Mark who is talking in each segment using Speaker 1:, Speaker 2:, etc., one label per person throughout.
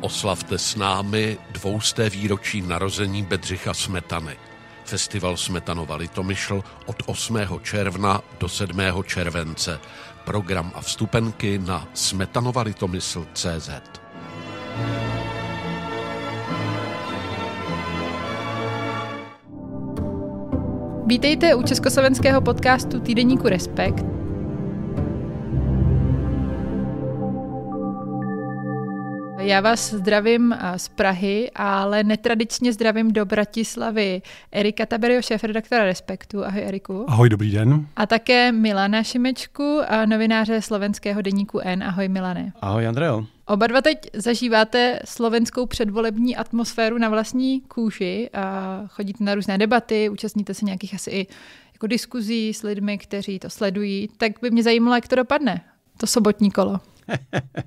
Speaker 1: Oslavte s námi dvousté výročí narození Bedřicha Smetany. Festival Smetanova Litomyšl od 8. června do 7. července. Program a vstupenky na smetanovalitomysl.cz.
Speaker 2: Vítejte u československého podcastu Týdeníku Respekt, Já vás zdravím eh, z Prahy, ale netradičně zdravím do Bratislavy Erika Taberio, šéf-redaktora Respektu. Ahoj Eriku. Ahoj, dobrý den. A také Milana Šimečku, eh, novináře slovenského deníku N. Ahoj Milane.
Speaker 3: Ahoj Andreo.
Speaker 2: Oba dva teď zažíváte slovenskou předvolební atmosféru na vlastní kůži. A eh, chodíte na různé debaty, účastníte se nějakých asi i jako diskuzí s lidmi, kteří to sledují. Tak by mě zajímalo, jak to dopadne, to sobotní kolo.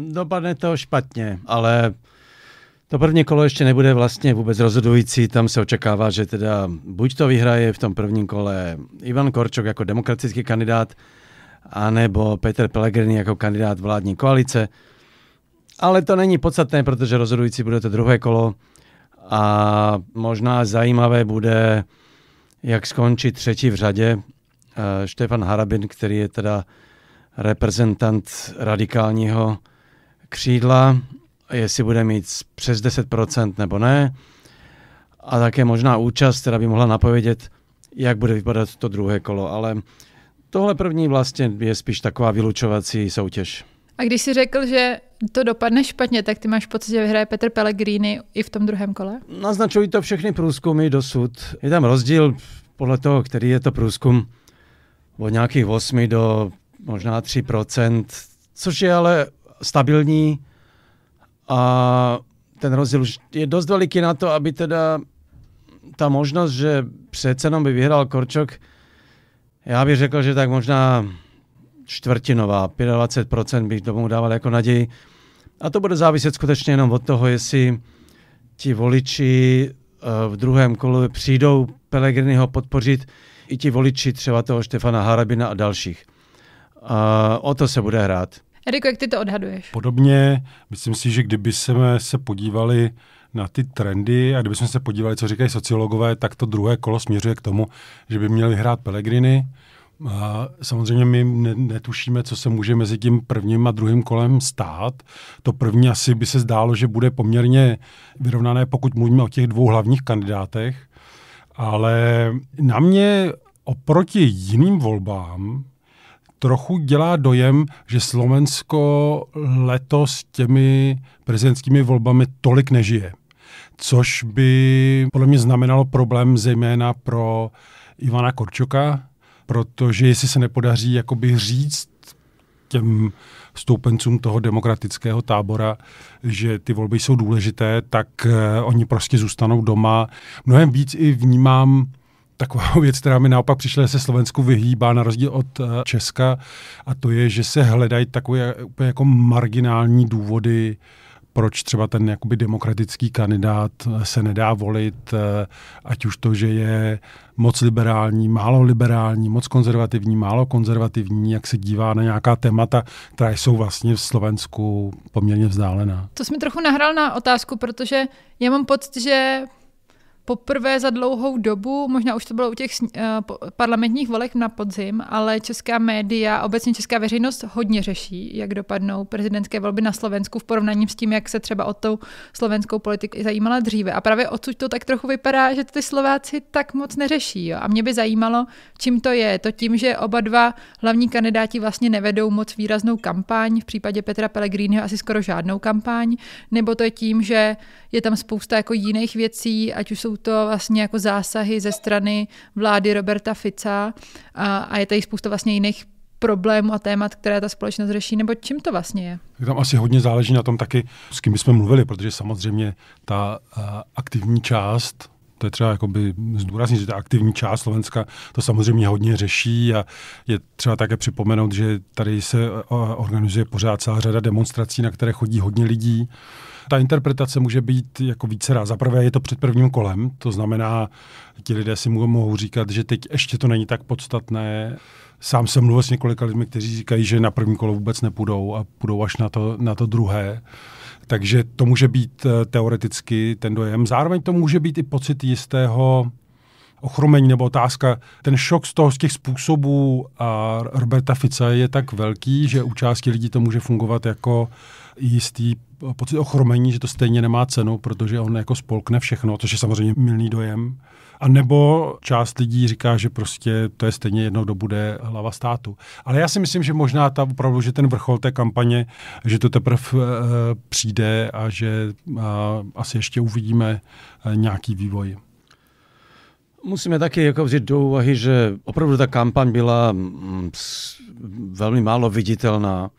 Speaker 2: dopadne
Speaker 3: to špatně, ale to první kolo ještě nebude vlastně vůbec rozhodující, tam se očekává, že teda buď to vyhraje v tom prvním kole Ivan Korčok jako demokratický kandidát, anebo Petr Pellegrini jako kandidát vládní koalice. Ale to není podstatné, protože rozhodující bude to druhé kolo a možná zajímavé bude, jak skončí třetí v řadě eh, Štefan Harabin, který je teda reprezentant radikálního křídla, jestli bude mít přes 10% nebo ne, a také možná účast, která by mohla napovědět, jak bude vypadat to druhé kolo. Ale tohle první vlastně je spíš taková vylučovací soutěž.
Speaker 2: A když jsi řekl, že to dopadne špatně, tak ty máš pocit, že vyhraje Petr Pellegrini i v tom druhém kole?
Speaker 3: Naznačují to všechny průzkumy dosud. Je tam rozdíl podle toho, který je to průzkum od nějakých 8 do možná 3 což je ale stabilní a ten rozdíl už je dost veliký na to, aby teda ta možnost, že přece jenom by vyhrál Korčok, já bych řekl, že tak možná čtvrtinová, 25% bych tomu dával jako naději. A to bude záviset skutečně jenom od toho, jestli ti voliči eh, v druhém kole přijdou Pelegriniho podpořit i ti voliči třeba toho Štefana Harabina a dalších. A o to se bude hrát.
Speaker 2: Eriko, jak ty to odhaduješ?
Speaker 3: Podobně,
Speaker 4: myslím si, že kdyby jsme se podívali na ty trendy a jsme se podívali, co říkají sociologové, tak to druhé kolo směřuje k tomu, že by měli hrát Pelegriny. A samozřejmě my netušíme, co se může mezi tím prvním a druhým kolem stát. To první asi by se zdálo, že bude poměrně vyrovnané, pokud mluvíme o těch dvou hlavních kandidátech. Ale na mě oproti jiným volbám trochu dělá dojem, že Slovensko letos těmi prezidentskými volbami tolik nežije. Což by podle mě znamenalo problém zejména pro Ivana Korčoka, protože jestli se nepodaří jakoby říct těm stoupencům toho demokratického tábora, že ty volby jsou důležité, tak eh, oni prostě zůstanou doma. Mnohem víc i vnímám taková věc, která mi naopak přišla, že se Slovensku vyhýbá na rozdíl od eh, Česka a to je, že se hledají takové úplně jako marginální důvody, proč třeba ten jakoby demokratický kandidát eh, se nedá volit, eh, ať už to, že je moc liberální, málo liberální, moc konzervativní, málo konzervativní, jak se dívá na nějaká témata, která jsou vlastně v Slovensku poměrně vzdálená.
Speaker 2: To jsme trochu nahrál na otázku, protože já mám pocit, že poprvé za dlouhou dobu, možná už to bylo u těch eh, parlamentních voleb na podzim, ale česká média, obecně česká veřejnost hodně řeší, jak dopadnou prezidentské volby na Slovensku v porovnání s tím, jak se třeba o tou slovenskou politiku zajímala dříve. A právě odsud to tak trochu vypadá, že ty Slováci tak moc neřeší. Jo? A mě by zajímalo, čím to je. To tím, že oba dva hlavní kandidáti vlastně nevedou moc výraznou kampaň, v případě Petra Pellegriniho asi skoro žádnou kampaň, nebo to je tím, že je tam spousta jako jiných věcí, ať už jsou jsou to vlastně jako zásahy ze strany vlády Roberta Fica a, a je tady spousta vlastně jiných problémů a témat, které ta společnost řeší, nebo čím to vlastně je?
Speaker 4: Tak tam asi hodně záleží na tom taky, s kým jsme mluvili, protože samozřejmě ta uh, aktivní část to je třeba jakoby zdůraznit, že ta aktivní část Slovenska to samozřejmě hodně řeší a je třeba také připomenout, že tady se organizuje pořád celá řada demonstrací, na které chodí hodně lidí. Ta interpretace může být jako více Za prvé je to před prvním kolem, to znamená, ti lidé si mohou říkat, že teď ještě to není tak podstatné. Sám jsem mluvil s několika lidmi, kteří říkají, že na první kolo vůbec nepůjdou a půjdou až na to, na to druhé. Takže to může být eh, teoreticky ten dojem. Zároveň to může být i pocit jistého ochromení nebo otázka. Ten šok z, toho, z těch způsobů a Roberta Fica je tak velký, že u části lidí to může fungovat jako jistý pocit ochromení, že to stejně nemá cenu, protože on jako spolkne všechno, což je samozřejmě milný dojem. A nebo část lidí říká, že prostě to je stejně jednou, do bude hlava státu. Ale já si myslím, že možná ta opravdu, že ten vrchol té kampaně, že to teprve uh, přijde a že uh, asi ještě uvidíme uh, nějaký vývoj.
Speaker 3: Musíme taky jako vzít do úvahy, že opravdu ta kampaň byla mm, velmi málo viditelná.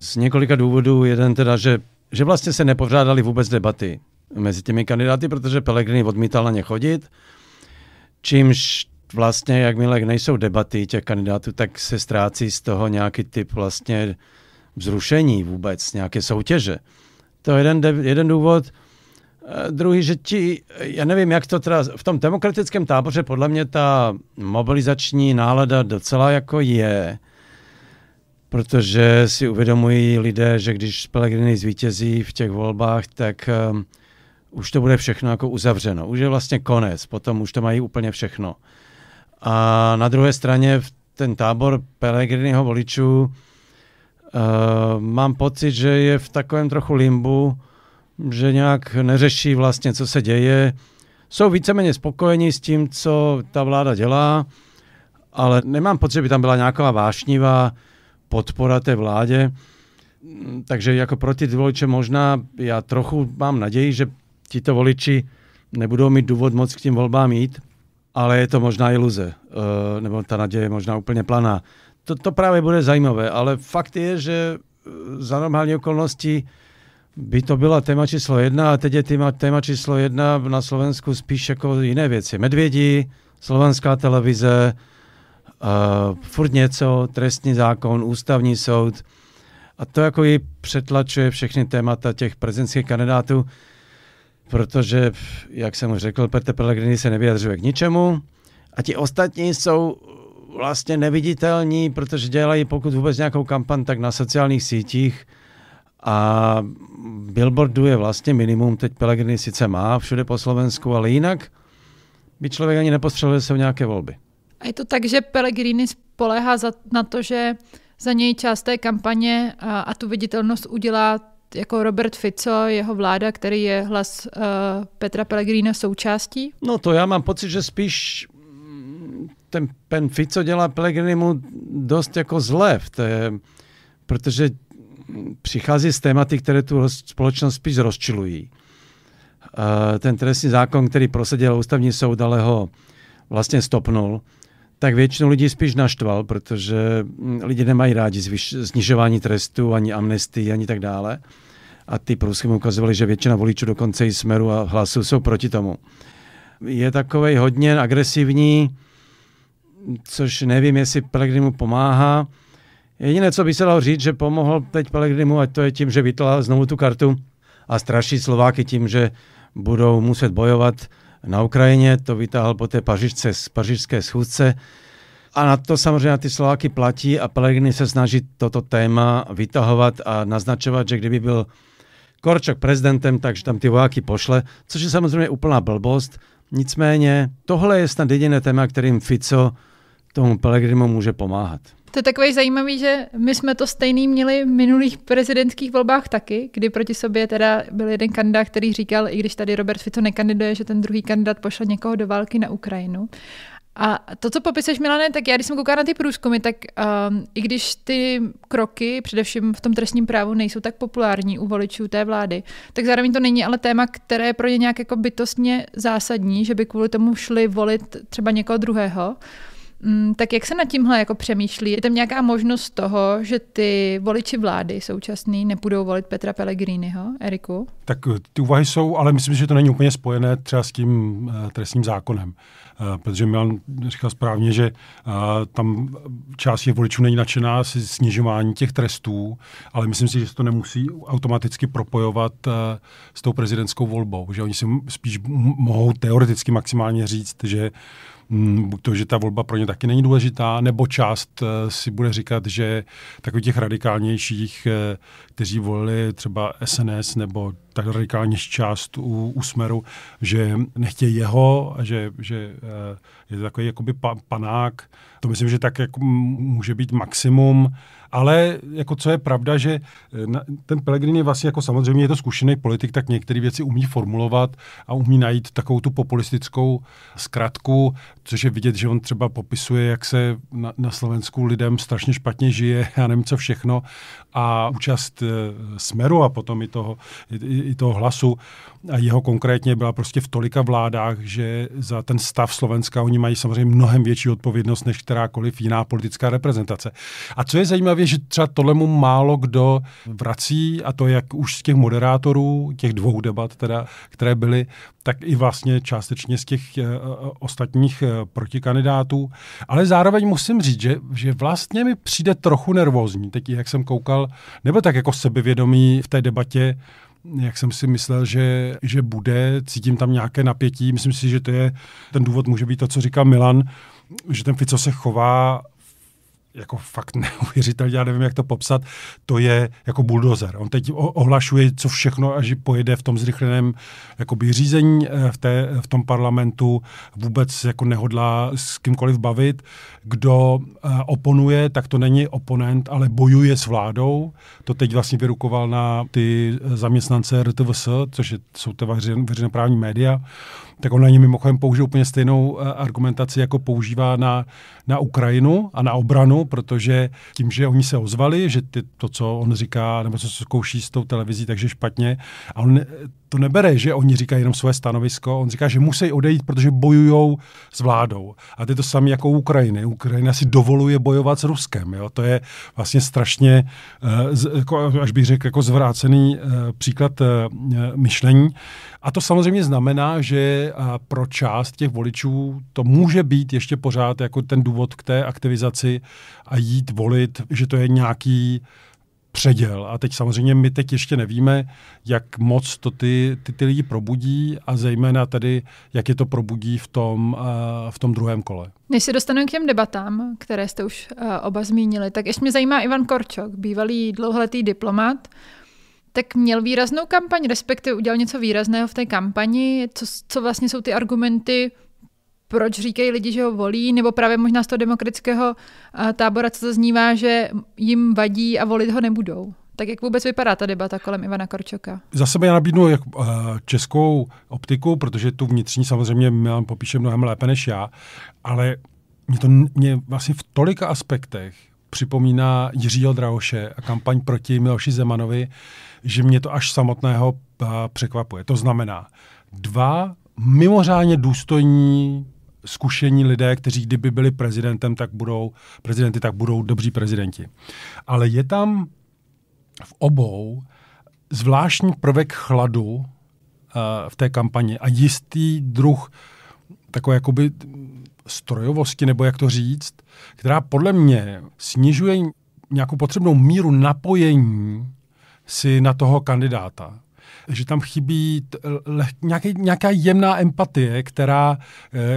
Speaker 3: Z několika důvodů. Jeden teda, že, že vlastně se nepořádali vůbec debaty mezi těmi kandidáty, protože Pelegrini odmítal na ně chodit, čímž vlastně, jakmile nejsou debaty těch kandidátů, tak se ztrácí z toho nějaký typ vlastně vzrušení vůbec, nějaké soutěže. To je jeden, jeden důvod. E, druhý, že ti, já nevím, jak to teda, v tom demokratickém táboře podle mě ta mobilizační nálada docela jako je, protože si uvědomují lidé, že když Pelegrini zvítězí v těch volbách, tak e, už to bude všechno jako uzavřeno, už je vlastně konec, potom už to mají úplně všechno. A na druhé straně ten tábor Pelegriniho voličů uh, mám pocit, že je v takovém trochu limbu, že nějak neřeší vlastně, co se děje. Jsou víceméně spokojení s tím, co ta vláda dělá, ale nemám pocit, že by tam byla nějaká vášnivá podpora té vládě. Mm, takže jako pro ty možná já trochu mám naději, že tito voliči nebudou mít důvod moc k těm volbám jít, ale je to možná iluze, eh, nebo ta naděje je možná úplně planá. To, to právě bude zajímavé, ale fakt je, že eh, za normální okolnosti by to byla téma číslo jedna a teď je téma, téma číslo jedna na Slovensku spíš jako jiné věci. Medvědi, slovenská televize, uh, furt něco, trestní zákon, ústavní soud. A to jako ji přetlačuje všechny témata těch prezidentských kandidátů protože, jak jsem už řekl, Petr Pellegrini se nevyjadřuje k ničemu a ti ostatní jsou vlastně neviditelní, protože dělají pokud vůbec nějakou kampan, tak na sociálních sítích a billboardu je vlastně minimum, teď Pellegrini sice má všude po Slovensku, ale jinak by člověk ani nepostřelil, že jsou nějaké volby.
Speaker 2: A je to tak, že Pellegrini spolehá za, na to, že za něj část té kampaně a, a tu viditelnost udělá jako Robert Fico, jeho vláda, který je hlas uh, Petra Pellegrina součástí?
Speaker 3: No to já mám pocit, že spíš mm, ten, pen Fico dělá Pellegrinimu dost jako zle, v té, protože přichází z tématy, které tu společnost spíš rozčilují. Uh, ten trestní zákon, který prosadil ústavní soud, ale ho vlastně stopnul, tak většinu lidí spíš naštval, protože mm, lidi nemají rádi zvyš, snižování trestu, ani amnestii, ani tak dále. A ty průzkumy ukazovaly, že většina voličů dokonce i smeru a hlasu jsou proti tomu. Je takový hodně agresivní, což nevím, jestli Pelegrimu pomáhá. Jediné, co by se dalo říct, že pomohl teď Pelegrimu, ať to je tím, že vytlal znovu tu kartu a straší Slováky tím, že budou muset bojovat na Ukrajině, to vytáhl po té pařížce, pařížské schůzce. A na to samozřejmě ty Slováky platí a Pelegrini se snaží toto téma vytahovat a naznačovat, že kdyby byl Korčok prezidentem, takže tam ty vojáky pošle, což je samozřejmě úplná blbost. Nicméně tohle je snad jediné téma, kterým Fico tomu Pelegrimu může pomáhat.
Speaker 2: To je takový zajímavý, že my jsme to stejný měli v minulých prezidentských volbách taky, kdy proti sobě teda byl jeden kandidát, který říkal, i když tady Robert Fico nekandiduje, že ten druhý kandidát pošle někoho do války na Ukrajinu. A to, co popisuješ, Milane, tak já, když jsem koukala na ty průzkumy, tak um, i když ty kroky, především v tom trestním právu, nejsou tak populární u voličů té vlády, tak zároveň to není ale téma, které je pro ně nějak jako bytostně zásadní, že by kvůli tomu šli volit třeba někoho druhého. Mm, tak jak se nad tímhle jako přemýšlí? Je tam nějaká možnost toho, že ty voliči vlády současný nepůjdou volit Petra Pellegriniho, Eriku?
Speaker 4: Tak eh, ty úvahy jsou, ale myslím, že to není úplně spojené třeba s tím uh, trestním zákonem. Uh, protože Milan říkal správně, že uh, tam část těch voličů není nadšená s snižování těch trestů, ale myslím si, že se to nemusí automaticky propojovat uh, s tou prezidentskou volbou. Že oni si spíš mohou teoreticky maximálně říct, že buď mm, to, že ta volba pro ně taky není důležitá, nebo část eh, si bude říkat, že takových těch radikálnějších, eh, kteří volili třeba SNS nebo tak radikálně část u, u Smeru, že nechtějí jeho, že, že eh, je to takový jakoby pa, panák. To myslím, že tak jako může být maximum. Ale jako co je pravda, že eh, ten Pelegrin je vlastně jako samozřejmě je to zkušený politik, tak některé věci umí formulovat a umí najít takovou tu populistickou zkratku, což je vidět, že on třeba popisuje, jak se na, na Slovensku lidem strašně špatně žije, já nevím co všechno. A účast e, Smeru a potom i toho, i, i toho hlasu a jeho konkrétně byla prostě v tolika vládách, že za ten stav Slovenska oni mají samozřejmě mnohem větší odpovědnost než kterákoliv jiná politická reprezentace. A co je zajímavé, že třeba tohle mu málo kdo vrací a to jak už z těch moderátorů, těch dvou debat teda, které byly, tak i vlastně částečně z těch uh, ostatních uh, protikandidátů. Ale zároveň musím říct, že, že vlastně mi přijde trochu nervózní, teď jak jsem koukal, nebo tak jako sebevědomý v té debatě, jak jsem si myslel, že, že bude. Cítím tam nějaké napětí. Myslím si, že to je, ten důvod může být to, co říká Milan, že ten Fico se chová jako fakt neuvěřitelně, já nevím, jak to popsat, to je jako buldozer. On teď ohlašuje, co všechno, až pojede v tom zrychleném jakoby, řízení eh, v, té, v tom parlamentu, vůbec jako nehodlá s kýmkoliv bavit. Kdo eh, oponuje, tak to není oponent, ale bojuje s vládou. To teď vlastně vyrukoval na ty zaměstnance RTVS, což jsou ty veřejnoprávní média tak on na ně mimochodem použil úplně stejnou eh, argumentaci, jako používá na, na Ukrajinu a na obranu, stranu, protože tím, že oni se ozvali, že ty, to, co on říká, nebo co se zkouší s tou televizí, takže špatně, a on ne, to nebere, že oni říkají jenom své stanovisko, on říká, že musí odejít, protože bojují s vládou. A to je to samé jako Ukrajiny. Ukrajina si dovoluje bojovat s Ruskem. Jo? To je vlastně strašně, uh, z, jako, až bych řekl, jako zvrácený uh, příklad uh, myšlení. A to samozřejmě znamená, že pro část těch voličů to může být ještě pořád jako ten důvod k té aktivizaci a jít volit, že to je nějaký předěl. A teď samozřejmě my teď ještě nevíme, jak moc to ty, ty, ty lidi probudí a zejména tady, jak je to probudí v tom, v tom druhém kole.
Speaker 2: Než se dostaneme k těm debatám, které jste už oba zmínili, tak ještě mě zajímá Ivan Korčok, bývalý dlouholetý diplomat, tak měl výraznou kampaň, respektive udělal něco výrazného v té kampani, co, co vlastně jsou ty argumenty, proč říkají lidi, že ho volí, nebo právě možná z toho demokratického eh, tábora, co to znívá, že jim vadí a volit ho nebudou. Tak jak vůbec vypadá ta debata kolem Ivana Korčoka?
Speaker 4: Za sebe já nabídnu jak, eh, českou optiku, protože tu vnitřní samozřejmě Milan popíše mnohem lépe než já, ale mě to mě vlastně v tolika aspektech připomíná Jiřího Drahoše a kampaň proti Miloši Zemanovi, že mě to až samotného eh, překvapuje. To znamená, dva mimořádně důstojní zkušení lidé, kteří kdyby byli prezidentem, tak budou prezidenty, tak budou dobří prezidenti. Ale je tam v obou zvláštní prvek chladu uh, v té kampani a jistý druh takové jakoby strojovosti, nebo jak to říct, která podle mě snižuje nějakou potřebnou míru napojení si na toho kandidáta. Že tam chybí t- nějaký, nějaká jemná empatie, která,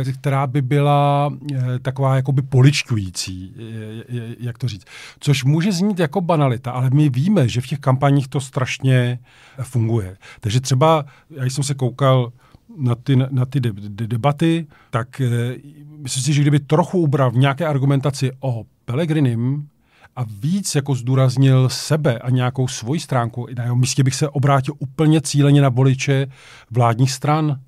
Speaker 4: e, která by byla e, taková jakoby poličkující, e, e, jak to říct. Což může znít jako banalita, ale my víme, že v těch kampaních to strašně funguje. Takže třeba, já jsem se koukal na ty, na ty de, de, debaty, tak e, myslím si, že kdyby trochu ubral v nějaké argumentaci o Pelegrinim a víc jako zdůraznil sebe a nějakou svoji stránku, na jeho místě bych se obrátil úplně cíleně na voliče vládních stran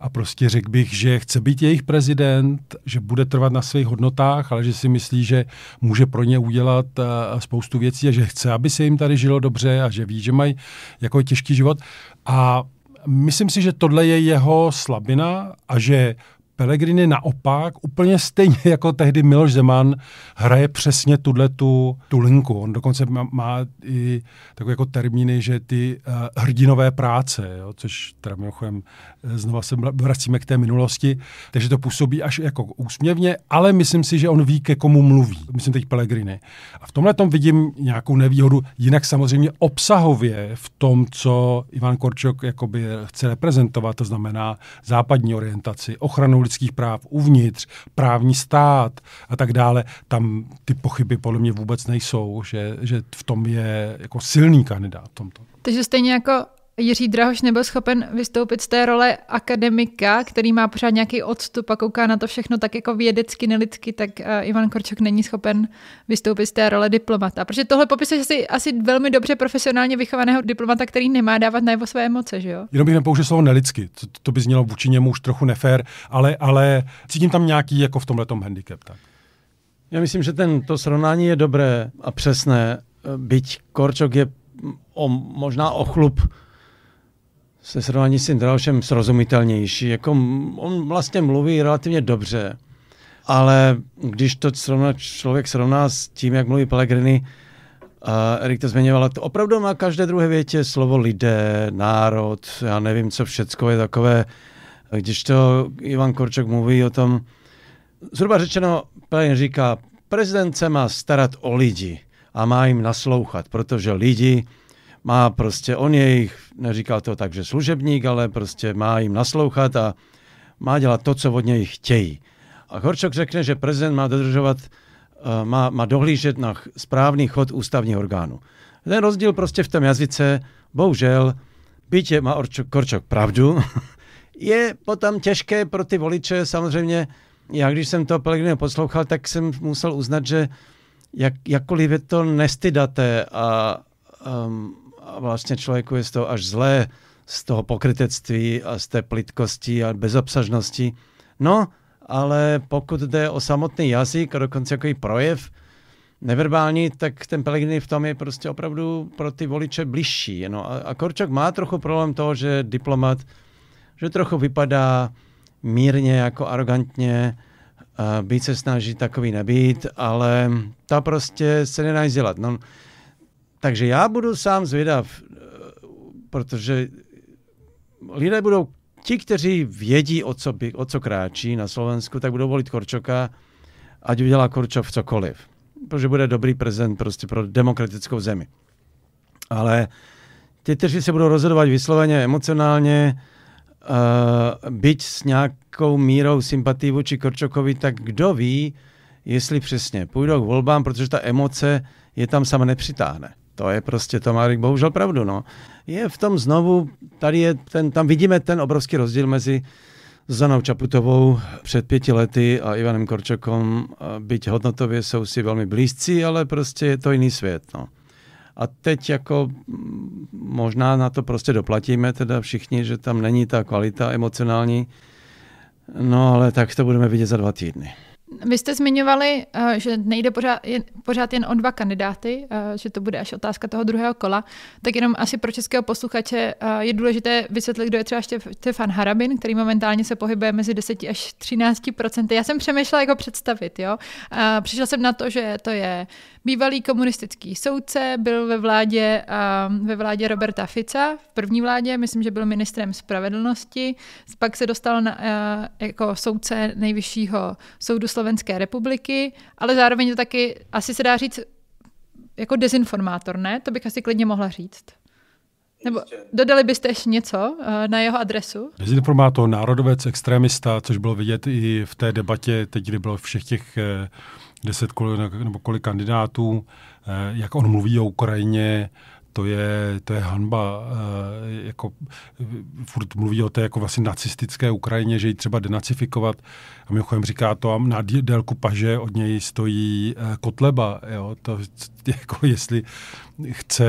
Speaker 4: a prostě řekl bych, že chce být jejich prezident, že bude trvat na svých hodnotách, ale že si myslí, že může pro ně udělat eh, spoustu věcí a že chce, aby se jim tady žilo dobře a že ví, že mají jako těžký život. A Myslím si, že tohle je jeho slabina a že Pelegrini naopak, úplně stejně jako tehdy Miloš Zeman, hraje přesně tuhle tu, tu linku. On dokonce má, má i takové jako termíny, že ty uh, hrdinové práce, jo, což teda mimochodem eh, znova se vracíme k té minulosti, takže to působí až jako úsměvně, ale myslím si, že on ví, ke komu mluví. Myslím teď Pelegrini. A v tomhle tom vidím nějakou nevýhodu, jinak samozřejmě obsahově v tom, co Ivan Korčok jakoby chce reprezentovat, to znamená západní orientaci, ochranu lidských práv uvnitř, právní stát a tak dále, tam ty pochyby podle mě vůbec nejsou, že, že v tom je jako silný kandidát v tomto.
Speaker 2: Takže stejně jako Jiří Drahoš nebyl schopen vystoupit z té role akademika, který má pořád nějaký odstup a kouká na to všechno tak jako vědecky, nelidsky, tak eh, Ivan Korčok není schopen vystoupit z té role diplomata. Protože tohle popisuje asi, asi velmi dobře profesionálně vychovaného diplomata, který nemá dávat najevo své emoce, že jo?
Speaker 4: Jenom bych nepoužil slovo nelidsky, to, to by znělo vůči němu už trochu nefér, ale, ale cítím tam nějaký jako v tomhle handicap.
Speaker 3: Tak. Já myslím, že ten, to srovnání je dobré a přesné, byť Korčok je o, možná ochlup se srovnání s tím srozumitelnější. Jako on vlastně mluví relativně dobře, ale když to srovna, člověk srovná s tím, jak mluví Pellegrini, uh, Erik to zmiňoval, to opravdu má každé druhé větě slovo lidé, národ, já nevím, co všecko je takové. Když to Ivan Korčok mluví o tom, zhruba řečeno, Pellegrini říká, prezident se má starat o lidi a má jim naslouchat, protože lidi má prostě, on je neříkal to tak, že služebník, ale prostě má jim naslouchat a má dělat to, co od něj chtějí. A Horčok řekne, že prezident má dodržovat, eh, má, má dohlížet na správný chod ústavních orgánů. Ten rozdíl prostě v tom jazyce, bohužel, byť je, má Orčok, Korčok pravdu, je potom těžké pro ty voliče samozřejmě, já když jsem to Pelegrino poslouchal, tak jsem musel uznat, že jak, jakkoliv je to nestydaté a um, vlastně člověku je z toho až zlé, z toho pokrytectví a z té plitkosti a bezobsažnosti. No, ale pokud jde o samotný jazyk a dokonce jako i projev neverbální, tak ten Pelegrini v tom je prostě opravdu pro ty voliče bližší. No a, a Korčok má trochu problém toho, že diplomat, že trochu vypadá mírně, jako arrogantně, být se snaží takový nebýt, ale ta prostě se nedá dělat. No, takže já budu sám zvědav, eh, protože lidé budou, ti, kteří vědí, o co, by, o co kráčí na Slovensku, tak budou volit Korčoka, ať udělá Korčov cokoliv. Protože bude dobrý prezident prostě pro demokratickou zemi. Ale ti, kteří se budou rozhodovat vysloveně emocionálně, uh, eh, byť s nějakou mírou sympatii vůči Korčokovi, tak kdo ví, jestli přesně půjdou k volbám, protože ta emoce je tam sama nepřitáhne. To je prostě, to má bohužel pravdu, no. Je v tom znovu, tady je ten, tam vidíme ten obrovský rozdíl mezi Zanou Čaputovou před pěti lety a Ivanem Korčokom, byť hodnotově jsou si velmi blízcí, ale prostě je to jiný svět, no. A teď jako mm, možná na to prostě doplatíme teda všichni, že tam není ta kvalita emocionální, no ale tak to budeme vidět za dva týdny.
Speaker 2: Vy jste zmiňovali, eh, že nejde pořád jen, pořád jen o dva kandidáty, eh, že to bude až otázka toho druhého kola, tak jenom asi pro českého posluchače eh, je důležité vysvětlit, kdo je třeba Štefan Harabin, který momentálně se pohybuje mezi 10 až 13 procenty. Já jsem přemýšlela, jak ho představit. Jo? Přišla jsem na to, že to je Bývalý komunistický soudce, byl ve vládě, um, ve vládě Roberta Fica, v první vládě, myslím, že byl ministrem spravedlnosti, pak se dostal na, uh, jako soudce nejvyššího soudu Slovenské republiky, ale zároveň to taky, asi se dá říct, jako dezinformátor, ne? To bych asi klidně mohla říct. Nebo dodali byste ještě něco uh, na jeho adresu?
Speaker 4: Dezinformátor, národovec, extremista, což bylo vidět i v té debatě, teď kdy bylo všech těch eh, deset nebo kolik kandidátů, eh, jak on mluví o Ukrajině, to je, to je hanba. Eh, jako, eh, furt mluví o té jako vlastně nacistické Ukrajině, že ji třeba denacifikovat. A mimochodem říká to, a na délku paže od něj stojí Kotleba. Jo? To, jako, jestli chce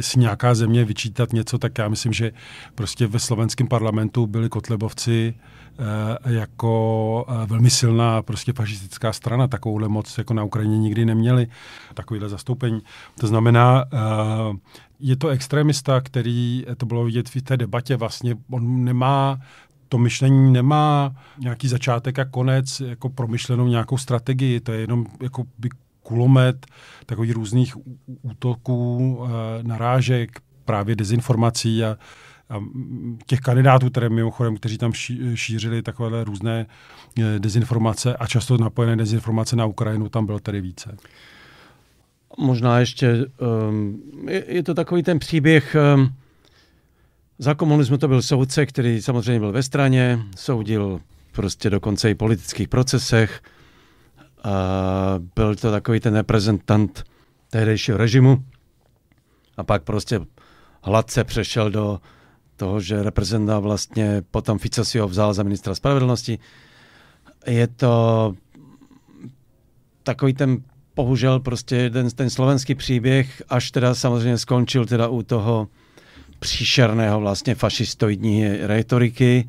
Speaker 4: si nějaká země vyčítat něco, tak já myslím, že prostě ve slovenském parlamentu byli Kotlebovci Eh, jako eh, velmi silná prostě fašistická strana. Takovouhle moc jako na Ukrajině nikdy neměli takovýhle zastoupení. To znamená, eh, je to extremista, který, to bylo vidět v té debatě, vlastně on nemá to myšlení nemá nějaký začátek a konec, jako promyšlenou nějakou strategii, to je jenom jako by kulomet takových různých útoků, narážek, právě dezinformací a a těch kandidátů, které mimochodem, kteří tam šířili takovéhle různé eh, dezinformace a často napojené dezinformace na Ukrajinu, tam bylo tedy více.
Speaker 3: Možná ještě, um, je, je to takový ten příběh, um, za komunismu to byl soudce, který samozřejmě byl ve straně, soudil prostě dokonce i politických procesech. A byl to takový ten reprezentant tehdejšího režimu. A pak prostě hladce přešel do toho, že reprezentá vlastně, potom Fico si ho vzal za ministra spravedlnosti. Je to takový ten bohužel prostě jeden ten slovenský příběh, až teda samozřejmě skončil teda u toho příšerného vlastně fašistoidní retoriky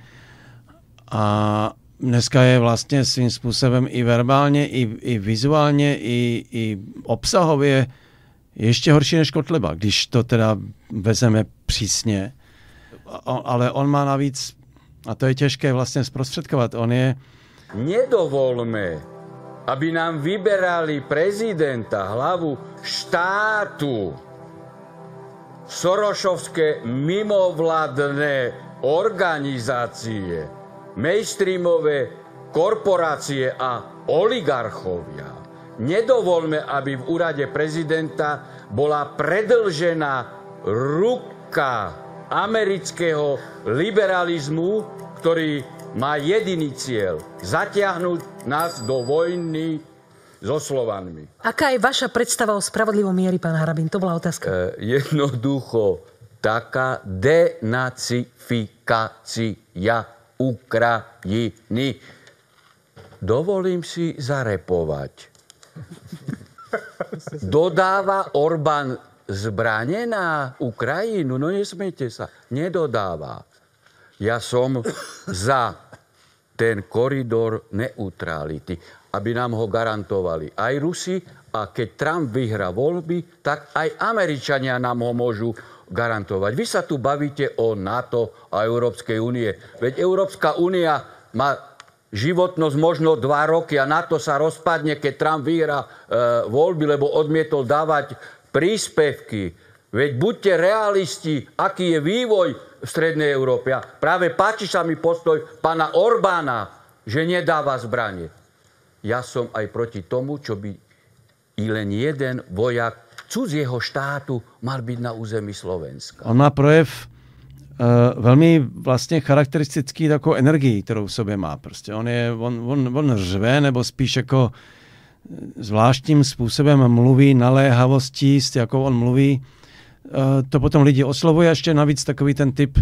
Speaker 3: a dneska je vlastně svým způsobem i verbálně, i, i vizuálně, i, i obsahově ještě horší než Kotleba, když to teda vezeme přísně on, ale on má navíc, a to je těžké vlastně zprostředkovat,
Speaker 1: on je... Nedovolme, aby nám vyberali prezidenta, hlavu štátu, sorošovské mimovládné organizácie, mainstreamové korporácie a oligarchovia. Nedovolme, aby v úrade prezidenta bola predlžená ruka amerického liberalismu, ktorý má jediný cieľ zatiahnuť nás do vojny so Slovanmi.
Speaker 3: Aká je vaša predstava o spravodlivom miery, pán Harabin? To bola otázka.
Speaker 1: E, jednoducho taká denacifikácia Ukrajiny. Dovolím si zarepovať. Dodáva Orbán zbraně na Ukrajinu, no nesmíte se, nedodává. Já jsem za ten koridor neutrality, aby nám ho garantovali aj Rusi a keď Trump vyhra volby, tak aj Američania nám ho môžu garantovať. Vy sa tu bavíte o NATO a Európskej únie. Veď Európska únia má životnosť možno dva roky a NATO sa rozpadne, keď Trump vyhra e, voľby, lebo odmietol dávať príspevky. Veď buďte realisti, aký je vývoj v Strednej Európe. A práve páči sa mi postoj pána Orbána, že nedáva zbranie. Ja som aj proti tomu, čo by i len jeden vojak jeho štátu mal byť na území Slovenska.
Speaker 3: On má projev eh, velmi vlastně charakteristický takovou energii, kterou v sobě má. Prostě on, je, on, on, on řve, nebo spíš jako zvláštním způsobem mluví, naléhavostí, s jakou on mluví, eh, to potom lidi oslovuje. Ještě navíc takový ten typ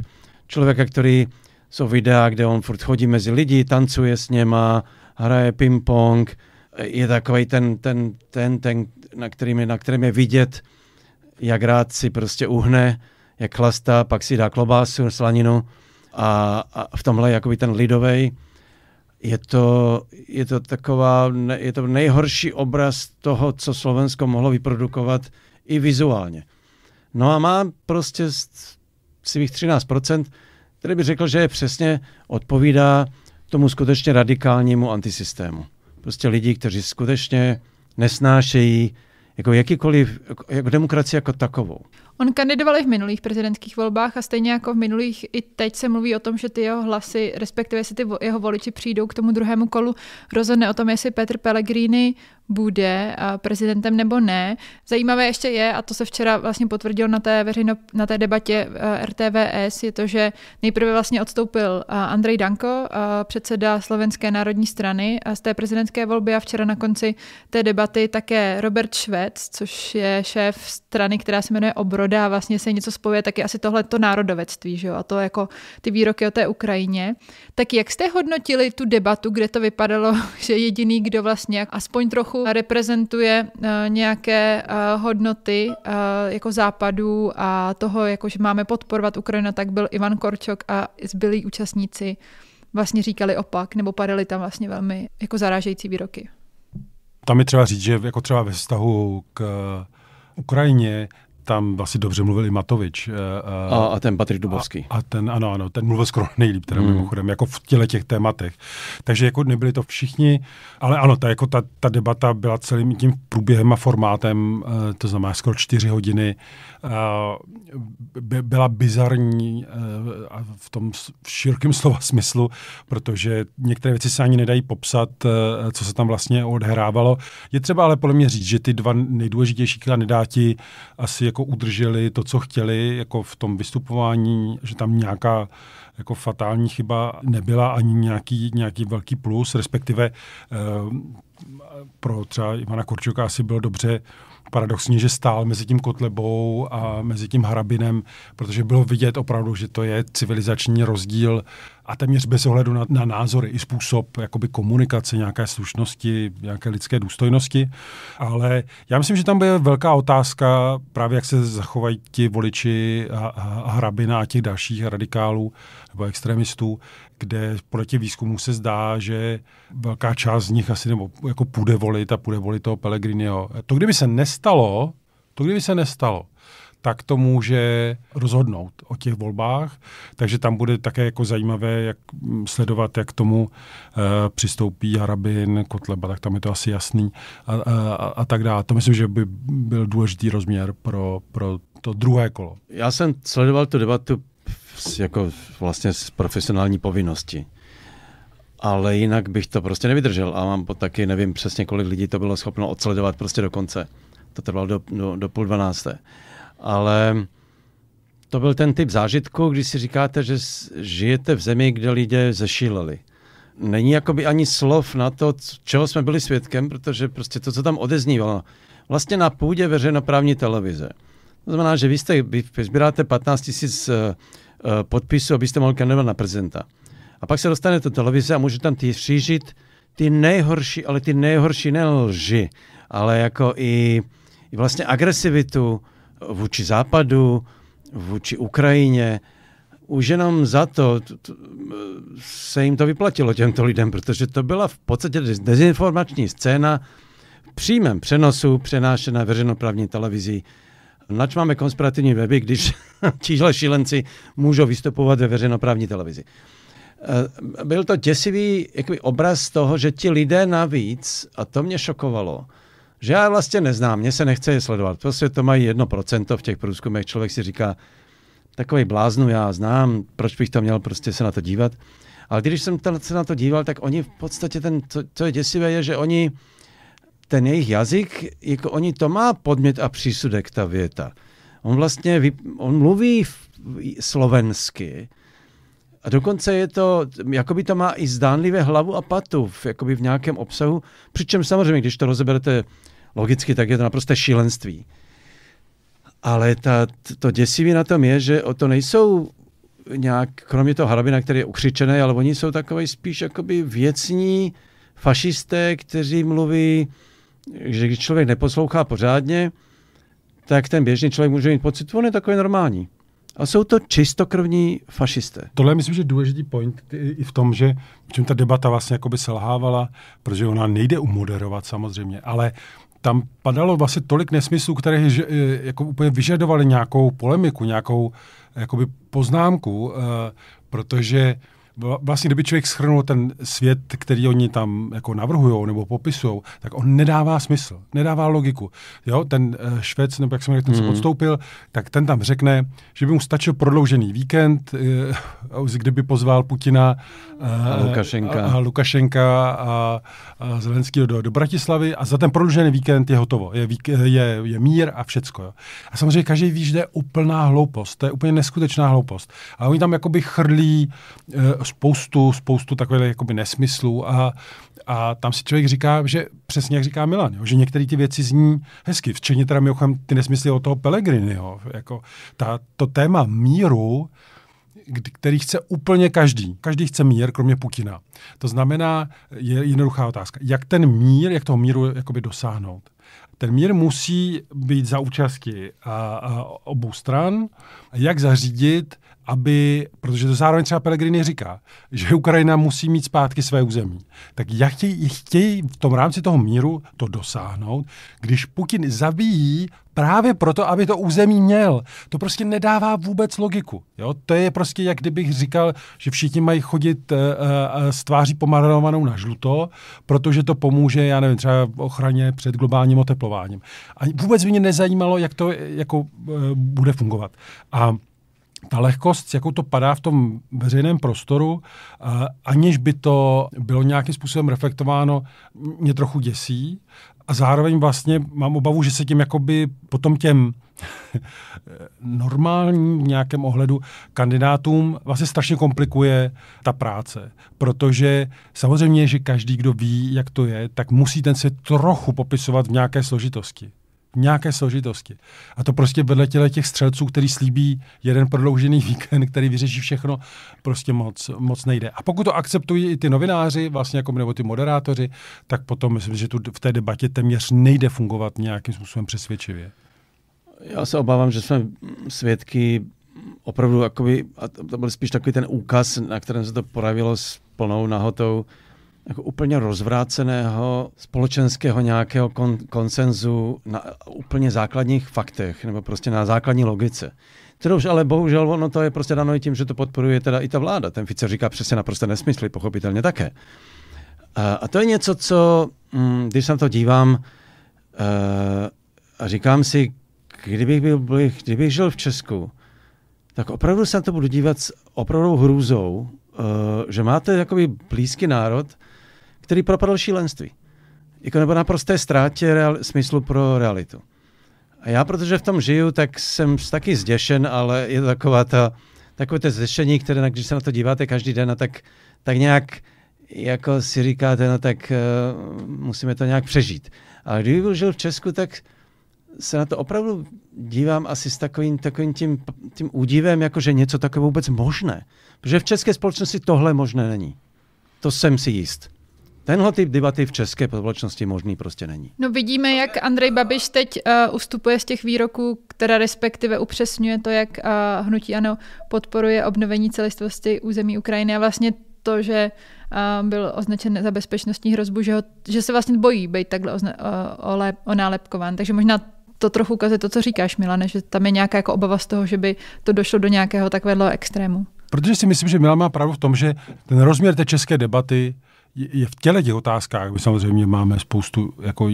Speaker 3: člověka, který jsou videa, kde on furt chodí mezi lidi, tancuje s něma, hraje ping-pong, je takový ten, ten, ten, ten na, kterým je, na kterém je vidět, jak rád si prostě uhne, jak chlasta, pak si dá klobásu, slaninu a, a v tomhle jakoby ten lidovej je to, je to taková, je to nejhorší obraz toho, co Slovensko mohlo vyprodukovat i vizuálně. No a má prostě svých 13%, který by řekl, že je přesně odpovídá tomu skutečně radikálnímu antisystému. Prostě lidi, kteří skutečně nesnášejí jako jakýkoliv, jako demokracii jako takovou.
Speaker 2: On kandidoval i v minulých prezidentských volbách a stejně jako v minulých, i teď se mluví o tom, že ty jeho hlasy, respektive jestli ty jeho voliči přijdou k tomu druhému kolu, rozhodne o tom, jestli Petr Pellegrini bude prezidentem nebo ne. Zajímavé ještě je, a to se včera vlastně potvrdilo na té, veřejno, na té debatě eh, RTVS, je to, že nejprve vlastně odstoupil eh, Andrej Danko, eh, předseda Slovenské národní strany z té prezidentské volby a včera na konci té debaty také Robert Švec, což je šéf strany, která se jmenuje Obroda a vlastně se něco spojuje, taky asi tohle to národovectví, že jo? a to jako ty výroky o té Ukrajině. Tak jak jste hodnotili tu debatu, kde to vypadalo, že jediný, kdo vlastně aspoň trochu reprezentuje eh, nějaké eh, hodnoty eh, jako západu a toho, jako že máme podporovat Ukrajina, tak byl Ivan Korčok a zbylí účastníci vlastně říkali opak, nebo padaly tam vlastně velmi jako zarážející výroky.
Speaker 4: Tam je třeba říct, že jako třeba ve vztahu k Ukrajině tam vlastně dobře mluvil i Matovič. Eh, eh, a, a
Speaker 3: ten Patrik Dubovský.
Speaker 4: A, a ten, ano, ano, ten mluvil skoro nejlíp, teda mm. mimochodem, jako v těle těch tématech. Takže jako nebyli to všichni, ale ano, ta, jako ta, ta debata byla celým tím průběhem a formátem, eh, to znamená skoro čtyři hodiny, Eh, by, byla bizarní eh, a v tom v širkém slova smyslu, protože některé věci se ani nedají popsat, eh, co se tam vlastně odhrávalo. Je třeba ale podle mě říct, že ty dva nejdůležitější kandidáti asi jako udrželi to, co chtěli, jako v tom vystupování, že tam nějaká jako fatální chyba nebyla ani nějaký, nějaký velký plus, respektive pro třeba Ivana Kurčuka asi bylo dobře paradoxně, že stál mezi tím Kotlebou a mezi tím Hrabinem, protože bylo vidět opravdu, že to je civilizační rozdíl a téměř bez ohledu na, na názory i způsob jakoby komunikace, nějaké slušnosti, nějaké lidské důstojnosti. Ale já myslím, že tam bude velká otázka právě, jak se zachovají ti voliči a, a hrabina a těch dalších radikálů nebo extremistů, kde podle těch výzkumů se zdá, že velká část z nich asi nebo jako půjde volit a půjde volit toho Pelegriniho. To, kdyby se nestalo, to kdyby se nestalo, tak to může rozhodnout o těch volbách. Takže tam bude také jako zajímavé jak mm, sledovat, jak k tomu uh, přistoupí Harabin, Kotleba, tak tam je to asi jasný a, a, a tak dále. To myslím, že by byl důležitý rozměr pro, pro to druhé kolo.
Speaker 3: Já jsem sledoval tu debatu jako vlastně z profesionální povinnosti. Ale jinak bych to prostě nevydržel a mám taky, nevím přesně kolik lidí to bylo schopno odsledovat prostě do konce. To trvalo do, do, do půl dvanácté ale to byl ten typ zážitku, když si říkáte, že žijete v zemi, kde lidé zešíleli. Není jakoby ani slov na to, čeho jsme byli svědkem, protože prostě to, co tam odeznívalo, vlastně na půdě veřejnoprávní televize. To znamená, že vy, jste, vy sbíráte 15 tisíc eh, eh, podpisů, abyste mohli kandidovat na prezidenta. A pak se dostanete do televize a můžete tam ty šířit ty nejhorší, ale ty nejhorší ne lži, ale jako i, i vlastně agresivitu, vůči západu, vůči Ukrajině. Už jenom za to se jim to vyplatilo těmto lidem, protože to byla v podstatě dezinformační scéna v přímém přenosu přenášená veřejnoprávní televizí. Nač máme konspirativní weby, když tíhle šílenci můžou vystupovat ve veřejnoprávní televizi. Eh, byl to děsivý jakoby, obraz toho, že ti lidé navíc, a to mě šokovalo, že já vlastně neznám, mě se nechce je sledovat. Prostě to mají jedno procento v těch průzkumech. Člověk si říká, takový bláznu já znám, proč bych tam měl prostě se na to dívat. Ale když jsem se na to díval, tak oni v podstatě, ten, co, co je děsivé, je, že oni, ten jejich jazyk, jako oni to má podmět a přísudek, ta věta. On vlastně, on mluví slovensky, a dokonce je to, jakoby to má i zdánlivě hlavu a patu v, jakoby v nějakém obsahu, přičem samozřejmě, když to rozeberete logicky, tak je to naprosté šílenství. Ale ta, to děsivé na tom je, že o to nejsou nějak, kromě toho Harabina, který je ukřičený, ale oni jsou takové spíš jakoby věcní fašisté, kteří mluví, že když člověk neposlouchá pořádně, tak ten běžný člověk může mít pocit, on je takový normální. A jsou to čistokrvní fašisté. Tohle je, myslím, že důležitý point i v tom, že v čem ta debata
Speaker 4: vlastně jako by selhávala, protože ona nejde umoderovat samozřejmě, ale tam padalo vlastně tolik nesmyslů, které eh, jako úplně vyžadovaly nějakou polemiku, nějakou eh, jakoby poznámku, eh, protože vlastně, kdyby člověk schrnul ten svět, který oni tam jako navrhují nebo popisují, tak on nedává smysl, nedává logiku. Jo, ten eh, švec, nebo jak jsem řekl, ten se hmm. podstoupil, tak ten tam řekne, že by mu stačil prodloužený víkend, eh, kdyby pozval Putina eh, a Lukašenka a, a, Lukašenka a, a Zelenského do, do Bratislavy a za ten prodloužený víkend je hotovo, je, vík, je, je mír a všecko. Jo. A samozřejmě každý ví, že je úplná hloupost, to je úplně neskutečná hloupost. A oni tam jakoby chrlí jako spoustu, spoustu takových jakoby nesmyslů a, a tam si člověk říká, že přesně jak říká Milan, jo, že některé ty věci zní hezky, včetně teda mimochodem ty nesmysly o toho Pellegriniho. Jako ta, to téma míru, který chce úplně každý. Každý chce mír, kromě Putina. To znamená, je jednoduchá otázka. Jak ten mír, jak toho míru jakoby dosáhnout? Ten mír musí být za účasti a, a obou stran. Jak zařídit, aby, protože to zároveň třeba Pellegrini říká, že Ukrajina musí mít zpátky své území. Tak jak chtějí, chtějí v tom rámci toho míru to dosáhnout, když Putin zabíjí právě proto, aby to území měl. To prostě nedává vůbec logiku. Jo? To je prostě, jak kdybych říkal, že všichni mají chodit uh, uh, s tváří pomarovanou na žluto, protože to pomůže, já nevím, třeba v ochraně před globálním oteplováním. A vůbec mě nezajímalo, jak to jako, uh, bude fungovat. A ta lehkost, jakou to padá v tom veřejném prostoru, eh, aniž by to bylo nějakým způsobem reflektováno, mě trochu děsí. A zároveň vlastně mám obavu, že se tím jakoby potom těm eh, normálním v nějakém ohledu kandidátům vlastně strašně komplikuje ta práce. Protože samozřejmě, že každý, kdo ví, jak to je, tak musí ten se trochu popisovat v nějaké složitosti nějaké složitosti. A to prostě vedle těle těch střelců, který slíbí jeden prodloužený víkend, který vyřeší všechno, prostě moc, moc nejde. A pokud to akceptují i ty novináři, vlastně jako nebo ty moderátoři, tak potom myslím, že tu v té debatě téměř nejde fungovat nějakým způsobem přesvědčivě.
Speaker 3: Já se obávám, že jsme svědky opravdu, jakoby, a to byl spíš takový ten úkaz, na kterém se to poravilo s plnou nahotou, jako úplně rozvráceného společenského nějakého kon, konsenzu na úplně základních faktech nebo prostě na základní logice. Kterou už ale bohužel ono to je prostě dano i tím, že to podporuje teda i ta vláda. Ten Fico říká přesně naprosto nesmysly, pochopitelně také. A, a to je něco, co, mm, když se na to dívám eh, a říkám si, kdybych, byl, kdybych žil v Česku, tak opravdu se na to budu dívat s opravdu hrůzou, eh, že máte jakoby blízký národ, který propadl šílenství. Jako nebo prosté ztrátě real, smyslu pro realitu. A já, protože v tom žiju, tak jsem taky zděšen, ale je to taková ta, takové to zděšení, které, když se na to díváte každý den, a no tak, tak nějak jako si říkáte, no tak uh, musíme to nějak přežít. Ale kdyby byl žil v Česku, tak se na to opravdu dívám asi s takovým, takovým tím, tím údivem, jako že něco takové vůbec možné. Protože v české společnosti tohle možné není. To jsem si jist. Tenhle typ debaty v české společnosti možný prostě není.
Speaker 2: No vidíme, jak Andrej Babiš teď uh, ustupuje z těch výroků, která respektive upřesňuje to, jak uh, hnutí ANO podporuje obnovení celistvosti území Ukrajiny a vlastně to, že uh, byl označen za bezpečnostní hrozbu, že, ho, že se vlastně bojí být takhle ozna, uh, ole, onálepkován. Takže možná to trochu ukazuje to, co říkáš, Milane, že tam je nějaká jako obava z toho, že by to došlo do nějakého takového extrému.
Speaker 4: Protože si myslím, že Milan má pravdu v tom, že ten rozměr té české debaty je v těle těch otázkách, my samozřejmě máme spoustu jako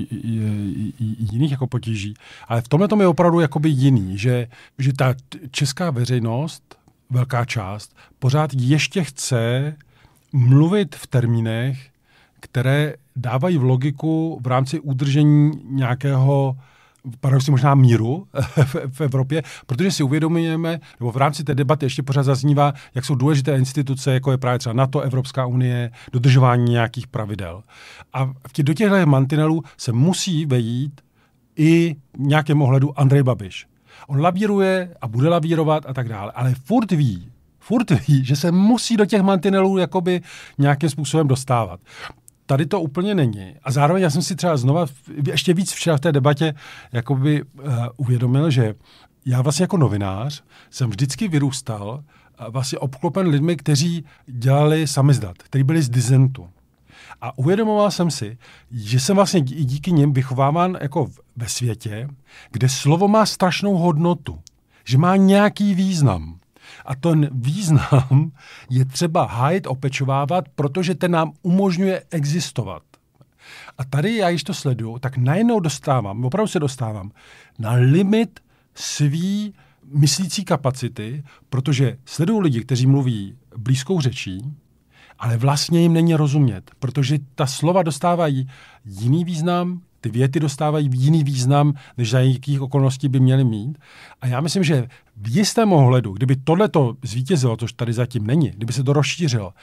Speaker 4: jiných jako potíží, ale v tomhle tom je opravdu jakoby jiný, že, že ta česká veřejnost, velká část, pořád ještě chce mluvit v termínech, které dávají v logiku v rámci udržení nějakého paradoxně možná míru v, v Evropě, protože si uvědomujeme, nebo v rámci té debaty ještě pořád zaznívá, jak jsou důležité instituce, jako je právě třeba NATO, Evropská unie, dodržování nějakých pravidel. A v do těchto mantinelů se musí vejít i v nějakém ohledu Andrej Babiš. On lavíruje a bude lavírovat a tak dále, ale furt ví, furt ví, že se musí do těch mantinelů jakoby nějakým způsobem dostávat tady to úplně není. A zároveň já jsem si třeba znova, ještě víc včera v té debatě, jakoby uh, uvědomil, že já vlastně jako novinář jsem vždycky vyrůstal uh, vlastně obklopen lidmi, kteří dělali samizdat, kteří byli z dizentu. A uvědomoval jsem si, že jsem vlastně i díky nim vychováván jako ve světě, kde slovo má strašnou hodnotu, že má nějaký význam. A ten význam je třeba hájit, opečovávat, protože ten nám umožňuje existovat. A tady já, když to sleduju, tak najednou dostávám, opravdu se dostávám na limit svý myslící kapacity, protože sleduju lidi, kteří mluví blízkou řečí, ale vlastně jim není rozumět, protože ta slova dostávají jiný význam, ty věty dostávají jiný význam, než za jakých okolností by měly mít. A já myslím, že v jistém ohledu, kdyby tohleto zvítězilo, což tady zatím není, kdyby se to rozšířilo,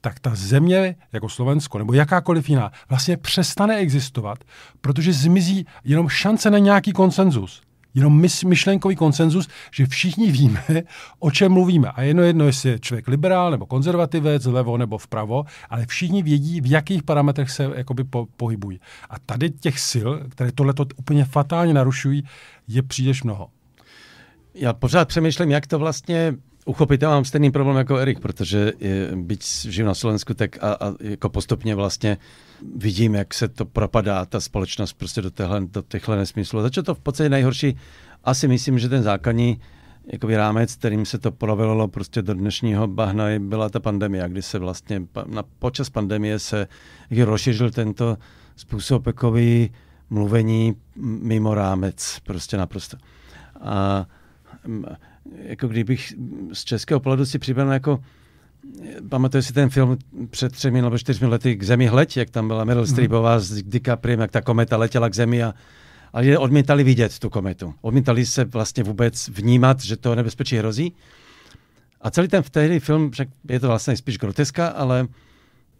Speaker 4: tak ta země, jako Slovensko nebo jakákoliv jiná, vlastně přestane existovat, protože zmizí jenom šance na nějaký konsenzus jenom mys, myšlenkový konsenzus, že všichni víme, o čem mluvíme. A jedno jedno, jestli je člověk liberál nebo konzervativec, levo nebo vpravo, ale všichni vědí, v jakých parametrech se jakoby po, pohybují. A tady těch sil, které tohleto úplně fatálně narušují, je příliš mnoho.
Speaker 3: Já pořád přemýšlím, jak to vlastně Uchopit, já mám stejný problém jako Erik, protože je, byť žiju na Slovensku, tak a, a jako postupně vlastně vidím, jak se to propadá, ta společnost prostě do, téhle, do těchto nesmyslů. Začalo to v podstatě nejhorší, asi myslím, že ten základní jakoby rámec, kterým se to provelilo prostě do dnešního bahna, byla ta pandemie, kdy se vlastně na počas pandemie se rozšířil tento způsob jakoby mluvení mimo rámec, prostě naprosto. A jako kdybych z českého pohledu si připravil jako pamatuju si ten film před třemi nebo čtyřmi lety k zemi hleď, jak tam byla Meryl mhm. Streepová s DiCapriem, jak ta kometa letěla k zemi a, a lidé odmítali vidět tu kometu. Odmítali se vlastně vůbec vnímat, že to nebezpečí hrozí. A celý ten tehdy film, však je to vlastně spíš groteska, ale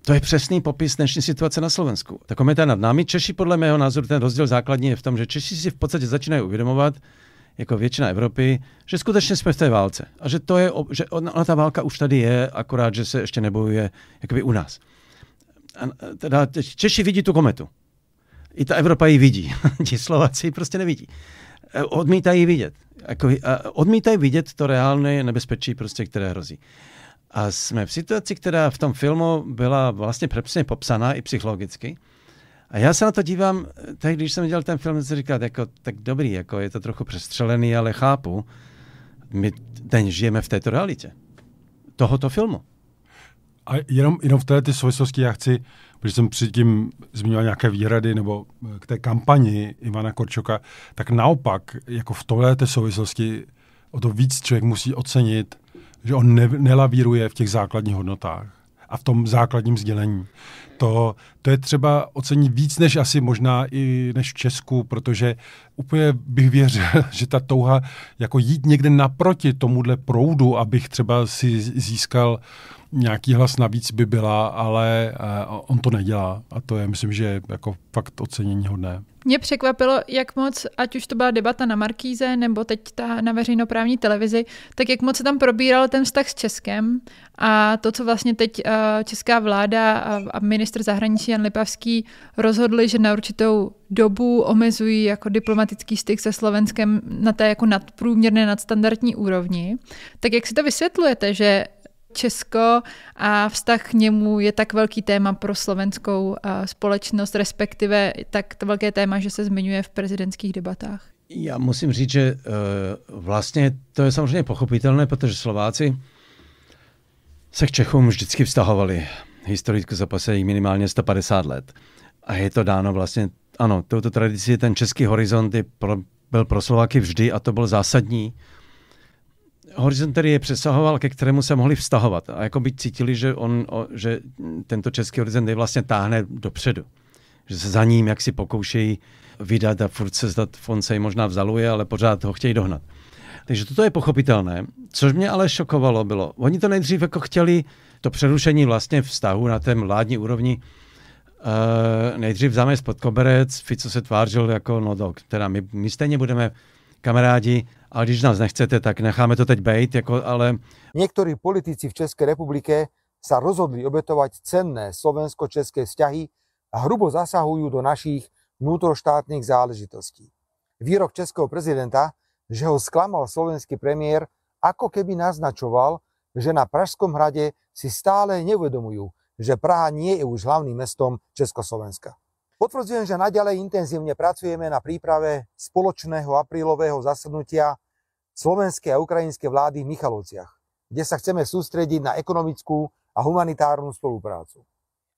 Speaker 3: to je přesný popis dnešní situace na Slovensku. Ta kometa je nad námi. Češi podle mého názoru ten rozdíl základní je v tom, že Češi si v podstatě začínají uvědomovat, jako většina Evropy, že skutečně jsme v té válce. A že, to je, že ona, ta válka už tady je, akorát, že se ještě nebojuje jakoby u nás. A, teda Češi vidí tu kometu. I ta Evropa ji vidí. Ti Slováci ji prostě nevidí. E, odmítají vidět. Jako, e, odmítají vidět to reálné nebezpečí, prostě, které hrozí. A jsme v situaci, která v tom filmu byla vlastně přesně popsaná i psychologicky, a já se na to dívám, eh, tak když jsem dělal ten film, jsem říkal, jako, tak dobrý, jako je to trochu přestřelený, ale chápu, my ten žijeme v této realitě, tohoto filmu. A jenom,
Speaker 4: jenom v této souvislosti já chci, protože jsem předtím zmínil nějaké výhrady nebo eh, k té kampani Ivana Korčoka, tak naopak, jako v té souvislosti o to víc člověk musí ocenit, že on ne, nelavíruje v těch základních hodnotách a v tom základním sdělení. To, to je třeba ocenit víc než asi možná i než v Česku, protože úplně bych věřil, že ta touha jako jít někde naproti tomuhle proudu, abych třeba si získal nějaký hlas navíc by byla, ale eh, on to nedělá a to je myslím, že jako fakt ocenění hodné.
Speaker 2: Mě překvapilo, jak moc, ať už to byla debata na Markíze nebo teď ta na veřejnoprávní televizi, tak jak moc se tam probíral ten vztah s Českem a to, co vlastně teď eh, česká vláda a ministr zahraničí Jan Lipavský rozhodli, že na určitou dobu omezují jako diplomatický styk se Slovenskem na té jako nadprůměrné, nadstandardní úrovni. Tak jak si to vysvětlujete, že Česko a vztah k němu je tak velký téma pro slovenskou eh, společnost, respektive tak to velké téma, že se zmiňuje v prezidentských debatách.
Speaker 3: Já musím říct, že eh, vlastně to je samozřejmě pochopitelné, protože Slováci se k Čechům vždycky vztahovali. Historicky za jich minimálně 150 let. A je to dáno vlastně, ano, touto tradici ten český horizont je pro, byl pro Slováky vždy a to byl zásadní horizont, který je přesahoval, ke kterému se mohli vztahovat. A jako by cítili, že, on, o, že tento český horizont je vlastně táhne dopředu. Že se za ním jak si pokoušejí vydat a furt se zdat, on se možná vzaluje, ale pořád ho chtějí dohnat. Takže toto je pochopitelné. Což mě ale šokovalo bylo, oni to nejdřív jako chtěli, to přerušení vlastně vztahu na té vládní úrovni, Uh, nejdřív zamést pod koberec, Fico se tvářil jako, no dok, teda my, my stejně budeme kamarádi, a když nás nechcete, tak necháme to teď bejt, jako, ale...
Speaker 5: Někteří politici v České republike sa rozhodli obětovat cenné slovensko-české vzťahy a hrubo zasahují do našich vnútroštátnych záležitostí. Výrok českého prezidenta, že ho sklamal slovenský premiér, ako keby naznačoval, že na Pražskom hrade si stále neuvedomujú, že Praha nie je už hlavným mestom Československa. Potvrdzujem, že naďalej intenzívne pracujeme na príprave spoločného aprílového zasadnutia Slovenské a ukrajinské vlády v Michalovciach, kde sa chceme sústrediť na ekonomickú a humanitárnu spoluprácu.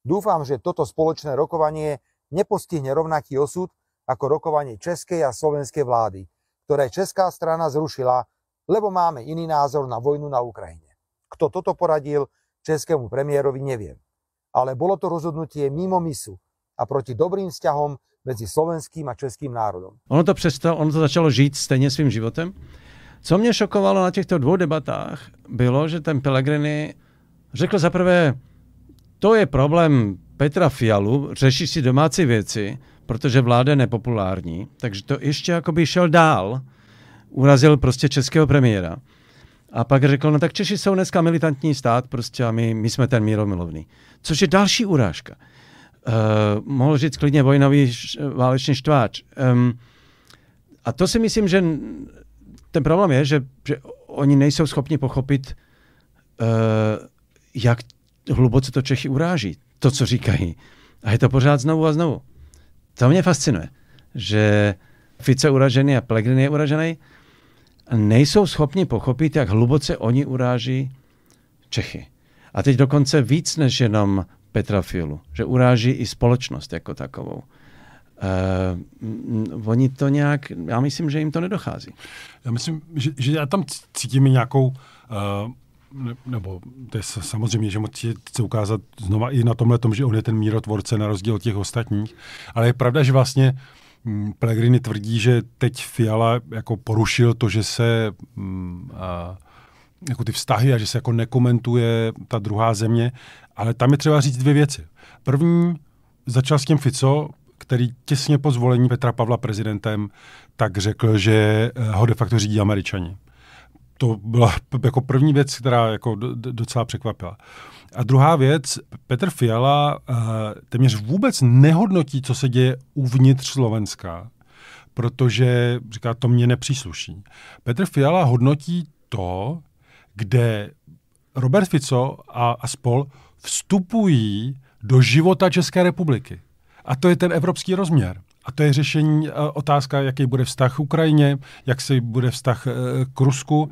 Speaker 5: Dúfam, že toto spoločné rokovanie nepostihne rovnaký osud ako rokovanie českej a slovenskej vlády, ktoré česká strana zrušila, lebo máme iný názor na vojnu na Ukrajine. Kto toto poradil, českému premiérovi neviem. Ale bolo to rozhodnutie mimo misu a proti dobrým vzťahom mezi slovenským a českým národem.
Speaker 3: Ono to přestalo, ono to začalo žít stejně svým životem. Co mě šokovalo na těchto dvou debatách, bylo, že ten Pellegrini řekl zaprvé, to je problém Petra Fialu, řeší si domácí věci, protože vláda je nepopulární, takže to ještě jakoby šel dál, urazil prostě českého premiéra. A pak řekl, no tak Češi jsou dneska militantní stát prostě a my, my jsme ten míromilovný. Což je další urážka. Uh, mohl říct klidně vojnový š, válečný štváč. Um, a to si myslím, že ten problém je, že, že oni nejsou schopni pochopit, uh, jak hluboce to Čechy uráží, to, co říkají. A je to pořád znovu a znovu. To mě fascinuje, že Fice uražený a Plegrin je uražený a nejsou schopni pochopit, jak hluboce oni uráží Čechy. A teď dokonce víc než jenom Petra Fiulu, že uráží i společnost jako takovou. Uh, oni to nějak, já myslím, že jim to nedochází.
Speaker 4: Já myslím, že, že já tam
Speaker 3: cítím nějakou, uh,
Speaker 4: ne, nebo to je samozřejmě, že moc chci ukázat znova i na tomhle tom, že on je ten mírotvorce na rozdíl od těch ostatních, ale je pravda, že vlastně um, Pellegrini tvrdí, že teď Fiala jako porušil to, že se um, uh, jako ty vztahy a že se jako nekomentuje ta druhá země, ale tam je třeba říct dvě věci. První, začal s tím Fico, který těsně po zvolení Petra Pavla prezidentem, tak řekl, že eh, ho de facto řídí američani. To byla jako první věc, která jako docela překvapila. A druhá věc, Petr Fiala eh, téměř vůbec nehodnotí, co se děje uvnitř Slovenska, protože říká, to mě nepřísluší. Petr Fiala hodnotí to, kde Robert Fico a, a spol vstupují do života České republiky. A to je ten evropský rozměr. A to je řešení eh, otázka, jaký bude vztah k Ukrajině, jak se bude vztah eh, k Rusku.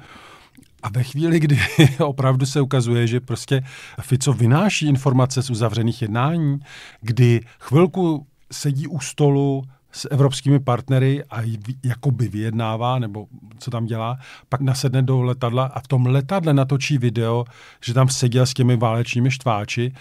Speaker 4: A ve chvíli, kdy opravdu se ukazuje, že prostě Fico vynáší informace z uzavřených jednání, kdy chvilku sedí u stolu s evropskými partnery a jakoby vyjednává, nebo co tam dělá, pak nasedne do letadla a v tom letadle natočí video, že tam seděl s těmi válečními štváči.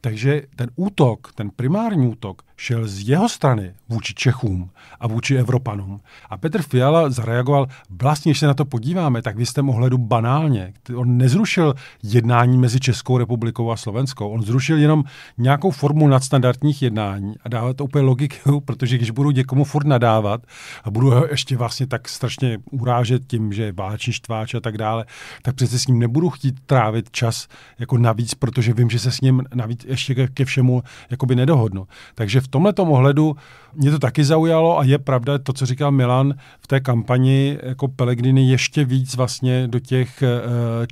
Speaker 4: Takže ten útok, ten primární útok, šel z jeho strany vůči Čechům a vůči Evropanům. A Petr Fiala zareagoval, vlastně, když se na to podíváme, tak v jistém ohledu banálně. On nezrušil jednání mezi Českou republikou a Slovenskou. On zrušil jenom nějakou formu nadstandardních jednání a dává to úplně logiku, protože když budu někomu furt nadávat a budu ho ještě vlastně tak strašně urážet tím, že je váčný štváč a tak dále, tak přece s ním nebudu chtít trávit čas jako navíc, protože vím, že se s ním navíc ještě ke všemu jakoby nedohodnu. Takže v v tomhle ohledu mě to taky zaujalo a je pravda to, co říkal Milan v té kampani jako Pelegrini ještě víc vlastně do těch eh,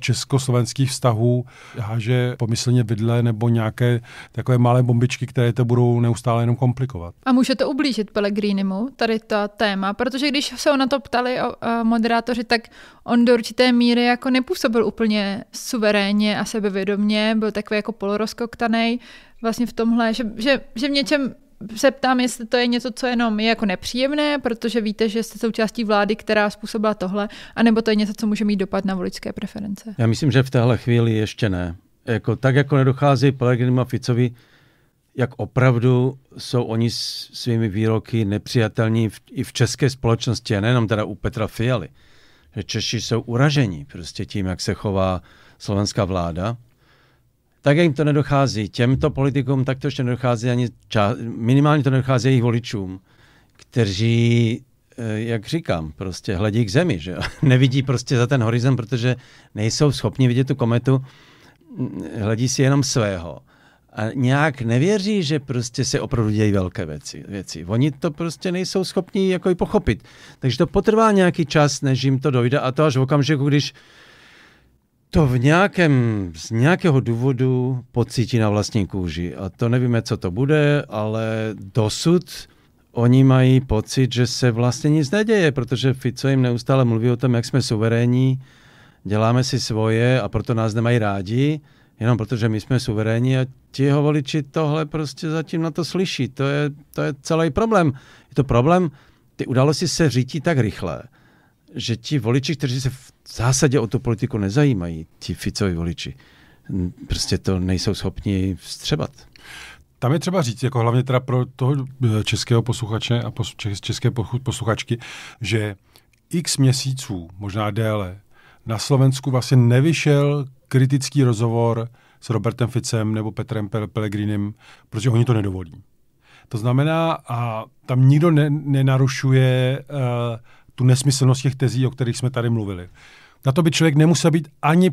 Speaker 4: československých vztahů háže pomyslně vidle nebo nějaké takové malé bombičky, které to budou neustále jenom komplikovat.
Speaker 2: A může to ublížit Pelegrinimu tady ta téma, protože když se ho na to ptali o, o eh, moderátoři, tak on do určité míry jako nepůsobil úplně suverénně a sebevědomně, byl takový jako polorozkoktanej vlastně v tomhle, že, že, že v něčem se ptám, jestli to je něco, co jenom je jako nepříjemné, protože víte, že jste součástí vlády, která způsobila tohle, anebo to je něco, co může mít dopad na voličské preference?
Speaker 3: Já myslím, že v téhle chvíli ještě ne. Jako, tak jako nedochází Pelegrinu a Ficovi, jak opravdu jsou oni svými výroky nepřijatelní v, i v české společnosti, a nejenom teda u Petra Fialy. Že Češi jsou uraženi prostě tím, jak se chová slovenská vláda tak jim to nedochází. Těmto politikům tak to ještě nedochází ani ča- minimálně to nedochází jejich voličům, kteří, eh, jak říkám, prostě hledí k zemi, že Nevidí prostě za ten horizont, protože nejsou schopni vidět tu kometu, mm, hledí si jenom svého. A nějak nevěří, že prostě se opravdu dějí velké věci. věci. Oni to prostě nejsou schopni jako i pochopit. Takže to potrvá nějaký čas, než jim to dojde a to až v okamžiku, když to v nějakém, z nějakého důvodu pocítí na vlastní kůži. A to nevíme, co to bude, ale dosud oni mají pocit, že se vlastně nic neděje, protože Fico jim neustále mluví o tom, jak jsme suverénní, děláme si svoje a proto nás nemají rádi, jenom protože my jsme suverénní a ti jeho voliči tohle prostě zatím na to slyší. To je, to je celý problém. Je to problém, ty události se řítí tak rychle, že ti voliči, kteří se v v zásadě o tu politiku nezajímají ti Ficovi voliči. Prostě to nejsou schopni vstřebat. Tam je třeba říct, jako
Speaker 4: hlavně teda pro toho eh, českého posluchače a české posluchačky, že x měsíců, možná déle, na Slovensku vlastně nevyšel kritický rozhovor s Robertem Ficem nebo Petrem Pellegrinem, protože oni to nedovolí. To znamená, a tam nikdo ne, nenarušuje uh, tu nesmyslnost těch tezí, o kterých jsme tady mluvili. Na to by člověk nemusel být ani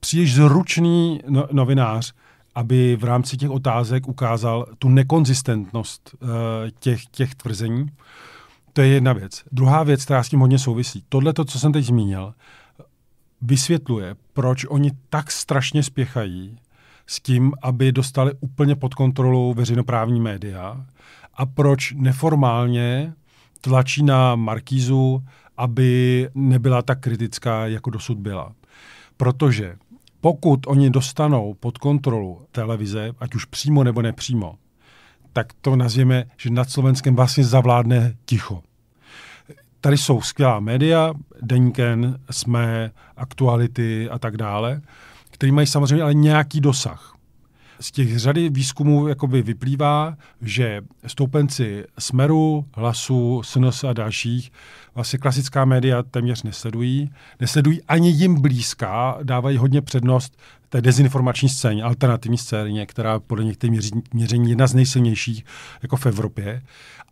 Speaker 4: příliš zručný no, novinář, aby v rámci těch otázek ukázal tu nekonzistentnost uh, těch, těch tvrzení. To je jedna věc. Druhá věc, která s tím hodně souvisí. Tohle, to, co jsem teď zmínil, vysvětluje, proč oni tak strašně spěchají s tím, aby dostali úplně pod kontrolu veřejnoprávní média a proč neformálně tlačí na Markízu, aby nebyla tak kritická, jako dosud byla. Protože pokud oni dostanou pod kontrolu televize, ať už přímo nebo nepřímo, tak to nazvěme, že nad Slovenskem vlastně zavládne ticho. Tady jsou skvělá média, Deníken, SME, aktuality a tak dále, který mají samozřejmě ale nějaký dosah. Z těch řady výzkumů jakoby vyplývá, že stoupenci Smeru, Hlasu, SNS a dalších vlastně klasická média téměř nesledují. Nesledují ani jim blízká, dávají hodně přednost té dezinformační scéně, alternativní scéně, která podle některých měření, je jedna z nejsilnějších jako v Evropě.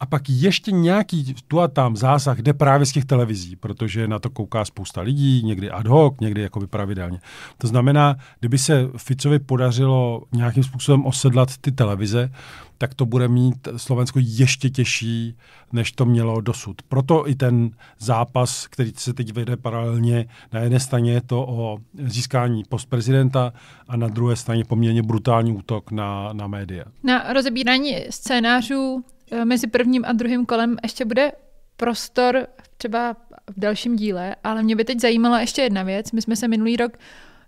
Speaker 4: A pak ještě nějaký tu a tam zásah jde právě z těch televizí, protože na to kouká spousta lidí, někdy ad hoc, někdy jakoby pravidelně. To znamená, kdyby se Ficovi podařilo nějakým způsobem osedlat ty televize, tak to bude mít Slovensko ještě těžší, než to mělo dosud. Proto i ten zápas, který se teď vede paralelně, na jedné straně je to o získání postprezidenta a na druhé straně poměrně brutální útok na, na média.
Speaker 2: Na rozebírání scénářů Eh, mezi prvním a druhým kolem ještě bude prostor třeba v dalším díle, ale mě by teď zajímala ještě jedna věc. My jsme se minulý rok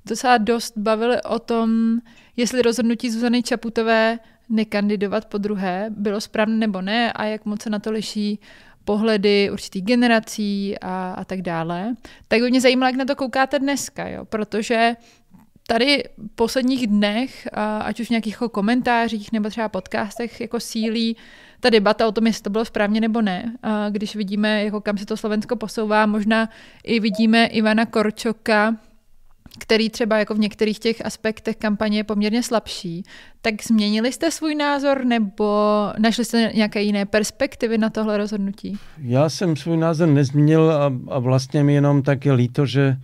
Speaker 2: docela dost bavili o tom, jestli rozhodnutí Zuzany Čaputové nekandidovat po druhé bylo správné nebo ne a jak moc se na to liší pohledy určitých generací a, a tak dále. Tak by mě zajímalo, jak na to koukáte dneska, jo? protože tady v posledních dnech, ať už v nějakých jako komentářích nebo třeba podcastech, jako sílí uh, ta debata o tom, jestli to bylo správně nebo ne, a když vidíme, jako kam se to Slovensko posouvá, možná i vidíme Ivana Korčoka, který třeba jako v některých těch aspektech kampaně je poměrně slabší, tak změnili jste svůj názor nebo našli jste nějaké jiné perspektivy na tohle rozhodnutí?
Speaker 3: Já jsem svůj názor nezměnil a, a vlastně mi jenom tak je líto, že,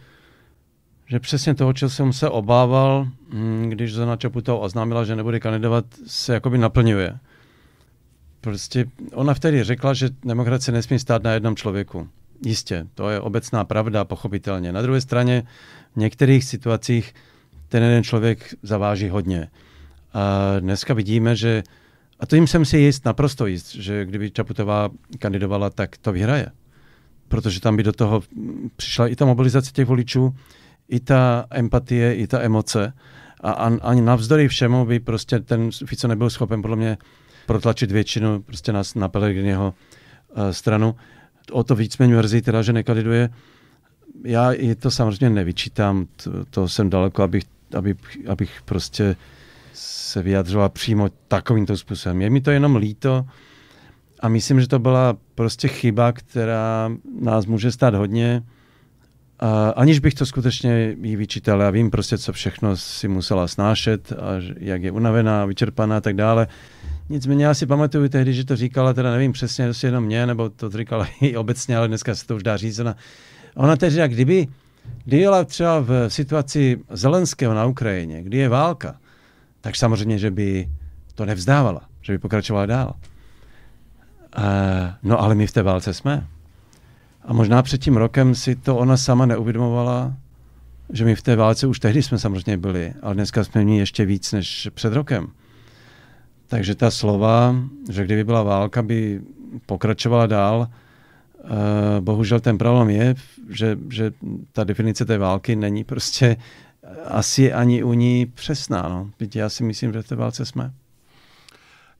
Speaker 3: že přesně toho, čeho jsem se obával, mm, když Zona Čaputová oznámila, že nebude kandidovat, se jakoby naplňuje prostě ona vtedy řekla, že demokracie nesmí stát na jednom člověku. Jistě, to je obecná pravda, pochopitelně. Na druhé straně, v některých situacích ten jeden člověk zaváží hodně. A dneska vidíme, že, a to jim jsem si jist, naprosto jist, že kdyby Čaputová kandidovala, tak to vyhraje. Protože tam by do toho přišla i ta mobilizace těch voličů, i ta empatie, i ta emoce. A, ani navzdory všemu by prostě ten Fico nebyl schopen podle mě protlačit většinu prostě na, na Pellegriniho uh, stranu. O to víc mě mrzí teda, že nekandiduje. Já je to samozřejmě nevyčítám, to, to jsem daleko, abych, abych, abych prostě se vyjadřoval přímo takovýmto způsobem. Je mi to jenom líto a myslím, že to byla prostě chyba, která nás může stát hodně. A aniž bych to skutečně jí vyčítal, já vím prostě, co všechno si musela snášet a jak je unavená, vyčerpaná a tak dále. Nicméně já si pamatuju tehdy, že to říkala, teda nevím přesně, jestli jenom mě, nebo to říkala i obecně, ale dneska se to už dá říct. Ona, ona tehdy, jak kdyby, kdy jela třeba v situaci Zelenského na Ukrajině, kdy je válka, tak samozřejmě, že by to nevzdávala, že by pokračovala dál. E, no ale my v té válce jsme. A možná před tím rokem si to ona sama neuvědomovala, že my v té válce už tehdy jsme samozřejmě byli, ale dneska jsme v ní ještě víc než před rokem. Takže ta slova, že kdyby byla válka, by pokračovala dál, eh, bohužel ten problém je, že, že ta definice té války není prostě asi ani u ní přesná. No. já si myslím, že v té válce jsme.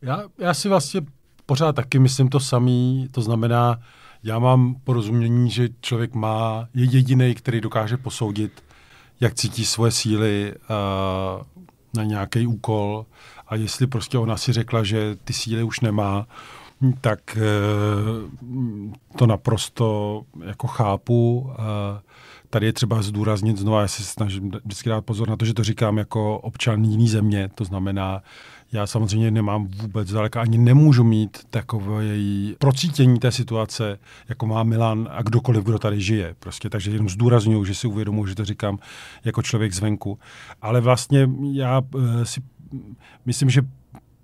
Speaker 4: Já, já si vlastně pořád taky myslím to samý, to znamená, já mám porozumění, že člověk má, je jediný, který dokáže posoudit, jak cítí svoje síly, uh, na nějaký úkol a jestli prostě ona si řekla, že ty síly už nemá, tak eh, to naprosto jako chápu. Tady je třeba zdůraznit znovu, já se snažím vždycky dát pozor na to, že to říkám jako občan jiný země, to znamená, já samozřejmě nemám vůbec daleka, ani nemůžu mít takové její procítění té situace, jako má Milan a kdokoliv, kdo tady žije. Prostě, takže jenom zdůraznuju, že si uvědomuji, že to říkám jako člověk zvenku. Ale vlastně já eh, si myslím, že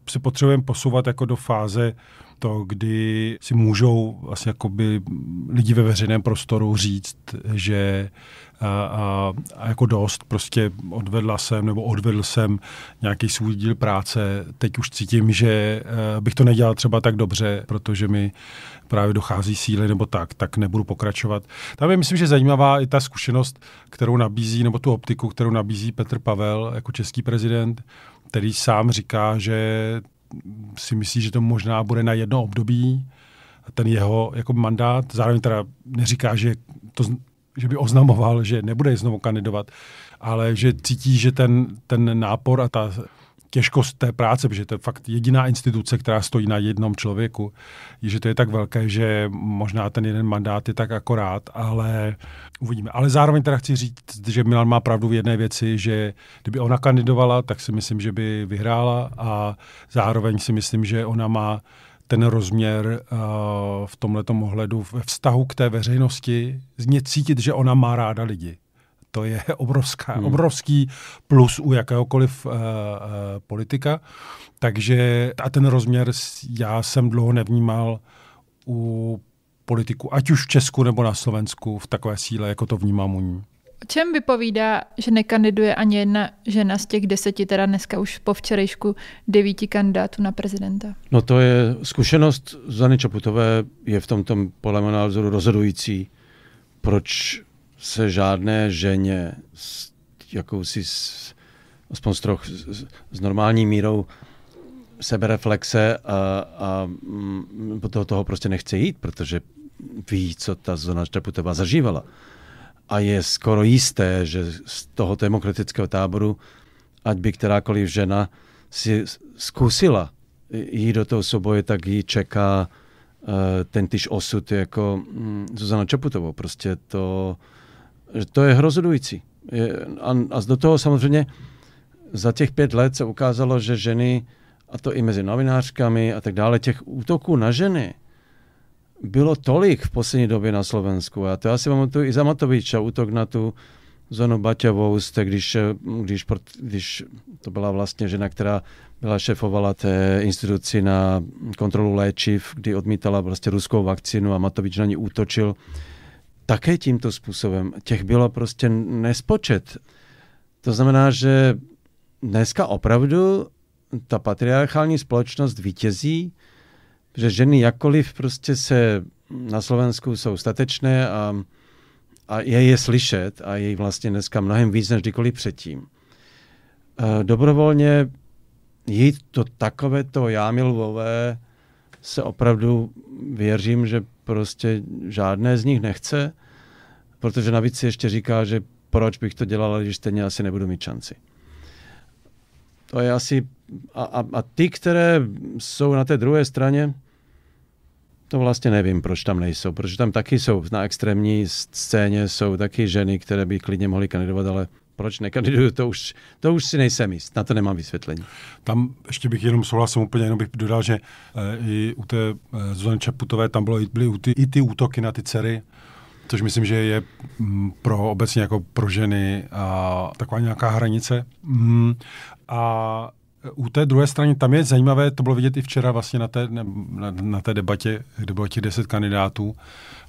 Speaker 4: se potřebujeme posouvat jako do fáze to, kdy si můžou vlastně jakoby lidi ve veřejném prostoru říct, že a, a jako dost, prostě odvedla jsem nebo odvedl jsem nějaký svůj díl práce. Teď už cítím, že e, bych to nedělal třeba tak dobře, protože mi právě dochází síly nebo tak, tak nebudu pokračovat. Tam je, myslím, že zajímavá i ta zkušenost, kterou nabízí, nebo tu optiku, kterou nabízí Petr Pavel jako český prezident, který sám říká, že si myslí, že to možná bude na jedno období, ten jeho jako mandát. Zároveň teda neříká, že to že by oznamoval, že nebude znovu kandidovat, ale že cítí, že ten, ten nápor a ta těžkost té práce, protože to je fakt jediná instituce, která stojí na jednom člověku, je, že to je tak velké, že možná ten jeden mandát je tak akorát, ale uvidíme. Ale zároveň teda chci říct, že Milan má pravdu v jedné věci, že kdyby ona kandidovala, tak si myslím, že by vyhrála a zároveň si myslím, že ona má ten rozměr eh, v tomto ohledu ve vztahu k té veřejnosti, z ně cítit, že ona má ráda lidi. To je obrovská, hmm. obrovský plus u jakéhokoliv uh, uh, politika. Takže a ten rozměr já jsem dlouho nevnímal u politiku, ať už v Česku nebo na Slovensku, v takové síle, jako to vnímám u ní.
Speaker 2: O čem vypovídá, že nekandiduje ani jedna žena z těch deseti, teda dneska už po včerejšku devíti kandidátů na prezidenta?
Speaker 3: No to je zkušenost Zany Čaputové je v tomto podle mého názoru rozhodující, proč se žádné ženě s jakousi, s, aspoň s, troch, s, s normální mírou sebereflexe a, a do mm, toho, toho prostě nechce jít, protože ví, co ta Zona Čaputová zažívala a je skoro jisté, že z toho demokratického táboru, ať by kterákoliv žena si zkusila jít do toho souboje, tak ji čeká eh, ten tyž osud jako mm, Zuzana Čaputovou. Prostě to, to je rozhodující. A, a do toho samozřejmě za těch pět let se ukázalo, že ženy, a to i mezi novinářkami a tak dále, těch útoků na ženy, bylo tolik v poslední době na Slovensku. A to já si pamatuju i za Matoviča, útok na tu Zonu Baťovou, jste, když, eh, když, když to byla vlastně žena, která byla šefovala té instituci na kontrolu léčiv, kdy odmítala vlastně ruskou vakcínu a Matovič na ní útočil také tímto způsobem. Těch bylo prostě nespočet. To znamená, že dneska opravdu ta patriarchální společnost vítězí že ženy jakkoliv prostě se na Slovensku jsou statečné a, a je je slyšet a je vlastně dneska mnohem víc než kdykoliv předtím. E, dobrovolně jít to takové to já lvové se opravdu věřím, že prostě žádné z nich nechce, protože navíc si ještě říká, že proč bych to dělala, když stejně asi nebudu mít šanci. To je asi... A, a, a ty, které jsou na té druhé straně, to vlastně nevím, proč tam nejsou, protože tam taky jsou, na extrémní scéně jsou taky ženy, které by klidně mohly kandidovat, ale proč nekandiduju, to už, to už si nejsem jist, na to nemám vysvětlení. Tam ještě bych jenom souhlasil úplně, jenom bych dodal, že e,
Speaker 4: i u té e, Zuzany Čaputové tam bylo, byly i ty, i ty útoky na ty dcery, což myslím, že je mm, pro obecně jako pro ženy a taková nějaká hranice. Mm. A u té druhé strany, tam je zajímavé, to bylo vidět i včera vlastně na té, ne, na, na té debatě, kde bylo těch deset kandidátů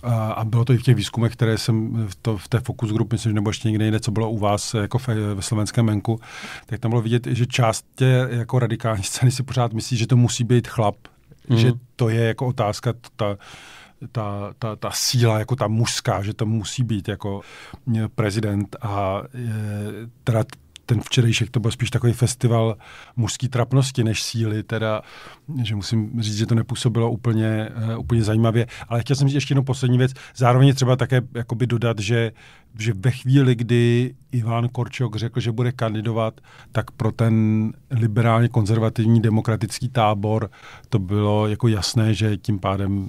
Speaker 4: a, a bylo to i v těch výzkumech, které jsem v, to, v té Focus Group, myslím, nebo ještě někde jinde, co bylo u vás jako ve, ve slovenském menku, tak tam bylo vidět, že část tě jako radikální scény si pořád myslí, že to musí být chlap, mm. že to je jako otázka ta, ta, ta, ta síla, jako ta mužská, že to musí být jako prezident a e, teda ten včerejšek to byl spíš takový festival mužské trapnosti než síly, teda, že musím říct, že to nepůsobilo úplně, uh, úplně zajímavě. Ale chtěl jsem říct ještě jednu poslední věc. Zároveň je třeba také jakoby dodat, že, že ve chvíli, kdy Iván Korčok řekl, že bude kandidovat, tak pro ten liberálně konzervativní demokratický tábor to bylo jako jasné, že tím pádem uh,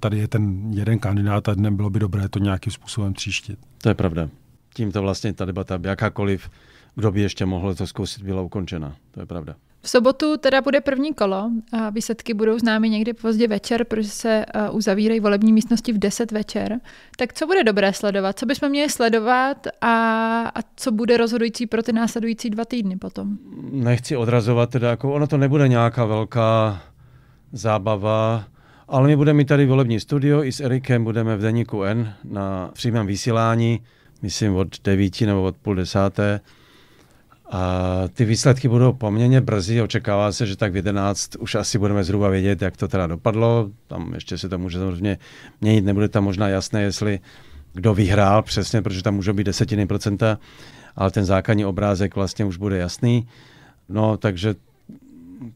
Speaker 4: tady je ten jeden kandidát a nebylo by dobré to
Speaker 3: nějakým způsobem tříštit. To je pravda. Tímto vlastně ta debata, jakákoliv, kdo by ještě mohl to zkusit, byla ukončena. To je pravda.
Speaker 2: V sobotu teda bude první kolo. A výsledky budou známy někdy pozdě večer, protože se e, uzavírají volební místnosti v 10 večer. Tak co bude dobré sledovat? Co bychom měli sledovat a, a co bude rozhodující pro ty následující dva týdny potom?
Speaker 3: Nechci odrazovat, teda jako ono to nebude nějaká velká zábava, ale my budeme mít tady volební studio i s Erikem budeme v Deníku N na přímém vysílání, myslím od 9 nebo od půl desáté ty výsledky budou poměrně brzy, očekává se, že tak v 11 už asi budeme zhruba vědět, jak to teda dopadlo. Tam ještě se to může samozřejmě měnit, nebude tam možná jasné, jestli kdo vyhrál přesně, protože tam můžou být desetiny procenta, ale ten základní obrázek vlastně už bude jasný. No, takže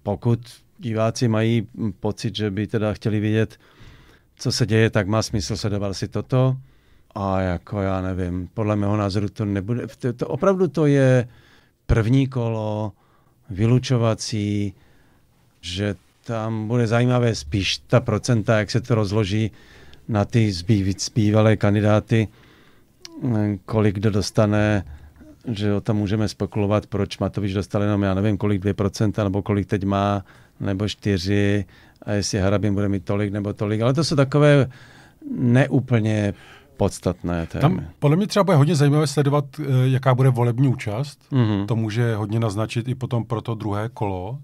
Speaker 3: pokud diváci mají pocit, že by teda chtěli vidět, co se děje, tak má smysl sledovat si toto. A jako já nevím, podle mého názoru to nebude, to, to opravdu to je, první kolo, vylučovací, že tam bude zajímavé spíš ta procenta, jak se to rozloží na ty zbývalé kandidáty, kolik kdo dostane, že o tom můžeme spekulovat, proč Matovič dostal jenom, já nevím, kolik 2%, nebo kolik teď má, nebo 4, a jestli Harabin bude mít tolik nebo tolik. Ale to jsou takové neúplně podstatné témy. Tam
Speaker 4: podle mě třeba bude hodně zajímavé sledovat, eh, jaká bude volební účast. Mm-hmm. To může hodně naznačit i potom pro to druhé kolo.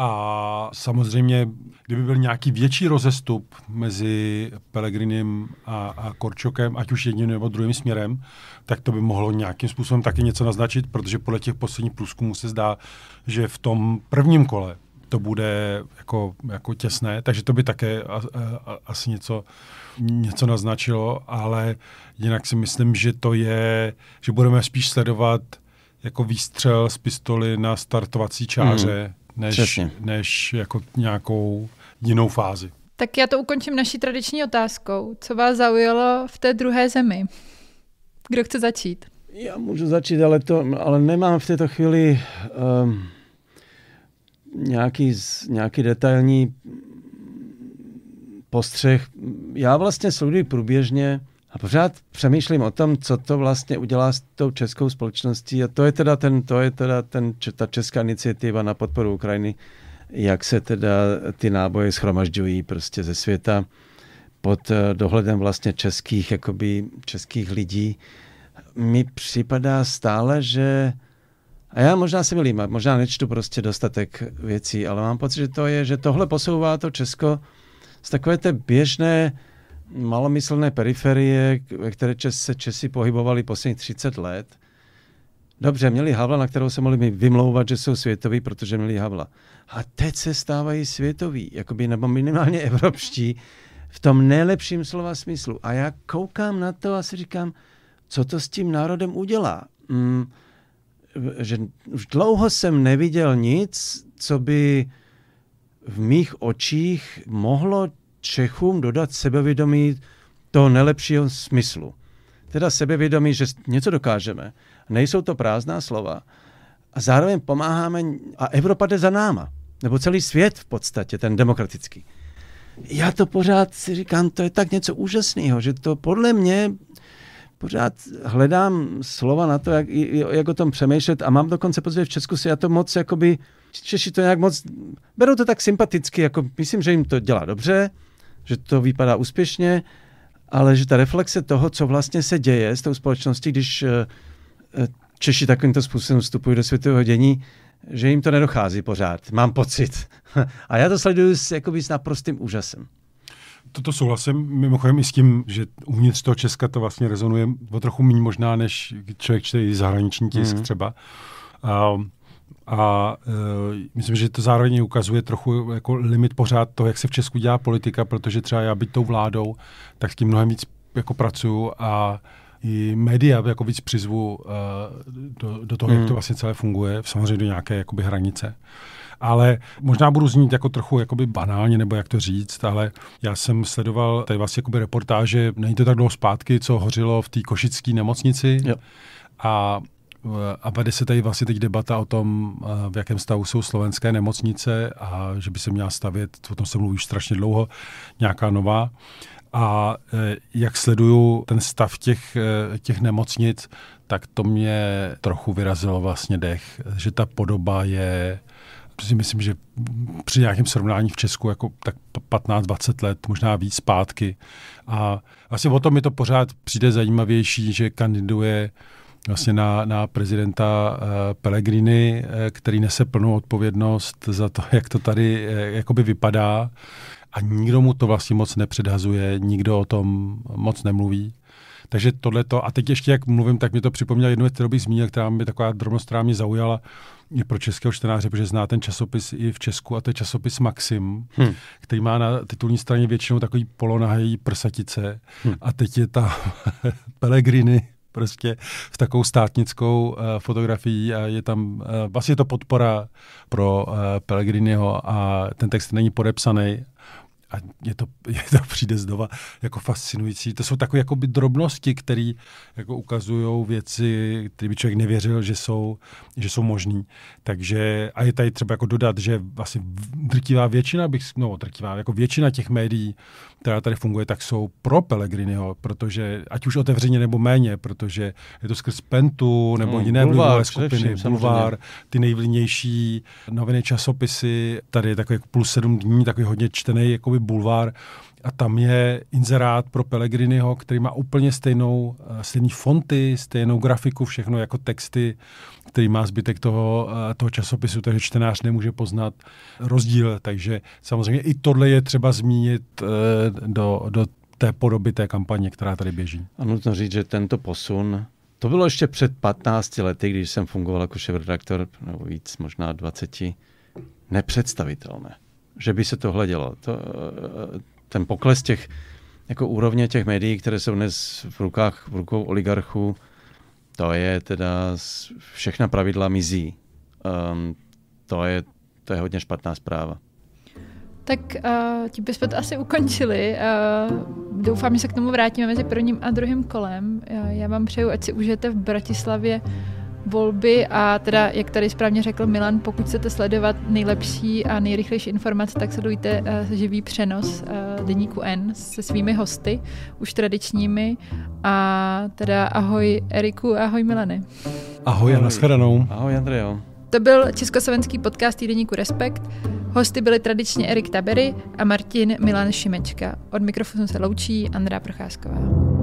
Speaker 4: A samozřejmě, kdyby byl nějaký větší rozestup mezi Pelegrinem a, a Korčokem, ať už jedním nebo druhým směrem, tak to by mohlo nějakým způsobem taky něco naznačit, protože podle těch posledních průzkumů se zdá, že v tom prvním kole to bude jako, jako těsné, takže to by také a, a, asi něco, něco naznačilo, ale jinak si myslím, že to je, že budeme spíš sledovat jako výstřel z pistoli na startovací čáře, hmm, než, než jako nějakou
Speaker 3: jinou fázi.
Speaker 2: Tak já to ukončím naší tradiční otázkou. Co vás zaujalo v té druhé zemi? Kdo chce začít? Já
Speaker 3: můžu začít, ale, to, ale nemám v této chvíli um, nějaký, nějaký detailní postřeh. Já vlastně sleduji průběžně a pořád přemýšlím o tom, co to vlastně udělá s tou českou společností. A to je teda, ten, to je teda ten, ta česká iniciativa na podporu Ukrajiny, jak se teda ty náboje schromažďují prostě ze světa pod eh, dohledem vlastně českých, jakoby českých lidí. Mi připadá stále, že a já možná si milím, možná nečtu prostě dostatek věcí, ale mám pocit, že to je, že tohle posouvá to Česko z takové té běžné malomyslné periferie, ve které Čes, se Česi pohybovali posledních 30 let. Dobře, měli Havla, na kterou se mohli vymlouvat, že jsou světoví, protože měli Havla. A teď se stávají světoví, jakoby, nebo minimálně evropští, v tom nejlepším slova smyslu. A já koukám na to a si říkám, co to s tím národem udělá. Mm, že už dlouho jsem neviděl nic, co by v mých očích mohlo Čechům dodat sebevědomí toho nejlepšího smyslu. Teda sebevědomí, že něco dokážeme. Nejsou to prázdná slova. A zároveň pomáháme, a Evropa jde za náma. Nebo celý svět v podstatě, ten demokratický. Já to pořád si říkám, to je tak něco úžasného, že to podle mě pořád hledám slova na to, jak, jak o tom přemýšlet a mám dokonce pocit, že v Česku si já to moc, jakoby, Češi to nějak moc, berou to tak sympaticky, jako myslím, že jim to dělá dobře, že to vypadá úspěšně, ale že ta reflexe toho, co vlastně se děje s tou společností, když eh, Češi takovýmto způsobem vstupují do světového dění, že jim to nedochází pořád, mám pocit. A já to sleduju s, jakoby, s naprostým úžasem.
Speaker 4: Toto souhlasím mimochodem i s tím, že uvnitř toho Česka to vlastně rezonuje o trochu méně možná, než člověk čte i zahraniční tisk mm. třeba. A, a e, myslím, že to zároveň ukazuje trochu jako limit pořád toho, jak se v Česku dělá politika, protože třeba já být tou vládou, tak s tím mnohem víc jako pracuju a i média jako víc přizvu uh, do, do toho, mm. jak to mhm. vlastně celé funguje, samozřejmě do nějaké jakoby hranice. Uh, ale možná budu znít jako trochu jakoby banálně, nebo jak to říct, ale já jsem sledoval tady vlastně jakoby reportáže, není to tak dlouho zpátky, co hořilo v té košické nemocnici. Jo. A a vede se tady vlastně teď debata o tom, eh, v jakém stavu jsou slovenské nemocnice a že by se měla stavět, o tom se mluví už strašně dlouho, nějaká nová. A eh, jak sleduju ten stav těch, eh, těch nemocnic, tak to mě trochu vyrazilo vlastně dech, že ta podoba je si myslím, že při nějakém srovnání v Česku jako tak 15-20 let, možná víc zpátky. A asi vlastně o tom mi to pořád přijde zajímavější, že kandiduje vlastně na, na prezidenta uh, Pellegrini, uh, který nese plnou odpovědnost za to, jak to tady uh, jakoby vypadá. A nikdo mu to vlastně moc nepředhazuje, nikdo o tom moc nemluví. Takže tohle to, a teď ještě jak mluvím, tak mi to připomněla jednu věc, kterou bych zmínil, která mi taková drobnost, která mě zaujala. Uh, je pro českého čtenáře, protože zná ten časopis i v Česku, a to je časopis Maxim, hmm. který má na titulní straně většinou takový polonahý prsatice. Hmm. A teď je ta Pelegrini prostě s takovou státnickou uh, fotografií a je tam, uh, vlastně je to podpora pro uh, eh, Pelegriniho a ten text není podepsaný, a je to, je to přijde znova jako fascinující. To jsou takové jako drobnosti, které jako ukazují věci, které by člověk nevěřil, že jsou, že jsou možný. Takže a je tady třeba jako dodat, že asi drtivá většina, bych, no drtivá, jako většina těch médií, která tady funguje, tak jsou pro Pellegriniho, protože ať už otevřeně nebo méně, protože je to skrz Pentu nebo no, jiné bulvár, skupiny, bulvár, ty nejvlivnější noviny, časopisy, tady je takový jako plus sedm dní, takový hodně čtený jakoby jakoby bulvár a tam je inzerát pro Pellegriniho, který má úplně stejnou, eh, stejný fonty, stejnou grafiku, všechno jako texty, který má zbytek toho, eh, toho časopisu, takže čtenář nemůže poznat rozdíl. Takže samozřejmě i tohle je třeba zmínit eh, do, do té podoby té kampaně, která tady běží.
Speaker 3: A nutno říct, že tento posun to bylo ještě před 15 lety, když jsem fungoval jako šéf-redaktor, nebo víc, možná 20, nepředstavitelné že by se tohle dělo. To, eh, ten pokles těch jako úrovně těch médií, které jsou dnes v rukách v rukou oligarchů, to je teda všechna pravidla mizí. Um, to, je, to je hodně špatná zpráva.
Speaker 2: Tak uh, tím bychom to asi ukončili. Uh, doufám, že se k tomu vrátíme mezi prvním a druhým kolem. Uh, já vám přeju, ať si užijete v Bratislavě volby a teda, jak tady správně řekl Milan, pokud chcete sledovat nejlepší a nejrychlejší informace, tak sledujte uh, živý přenos uh, deníku N se svými hosty, už tradičními a teda ahoj Eriku, ahoj Milany. Ahoj
Speaker 3: a nashledanou. Ahoj Andrejo.
Speaker 2: To byl československý podcast týdeníku Respekt. Hosty byli tradičně Erik Tabery a Martin Milan Šimečka. Od mikrofonu se loučí Andrá Procházková.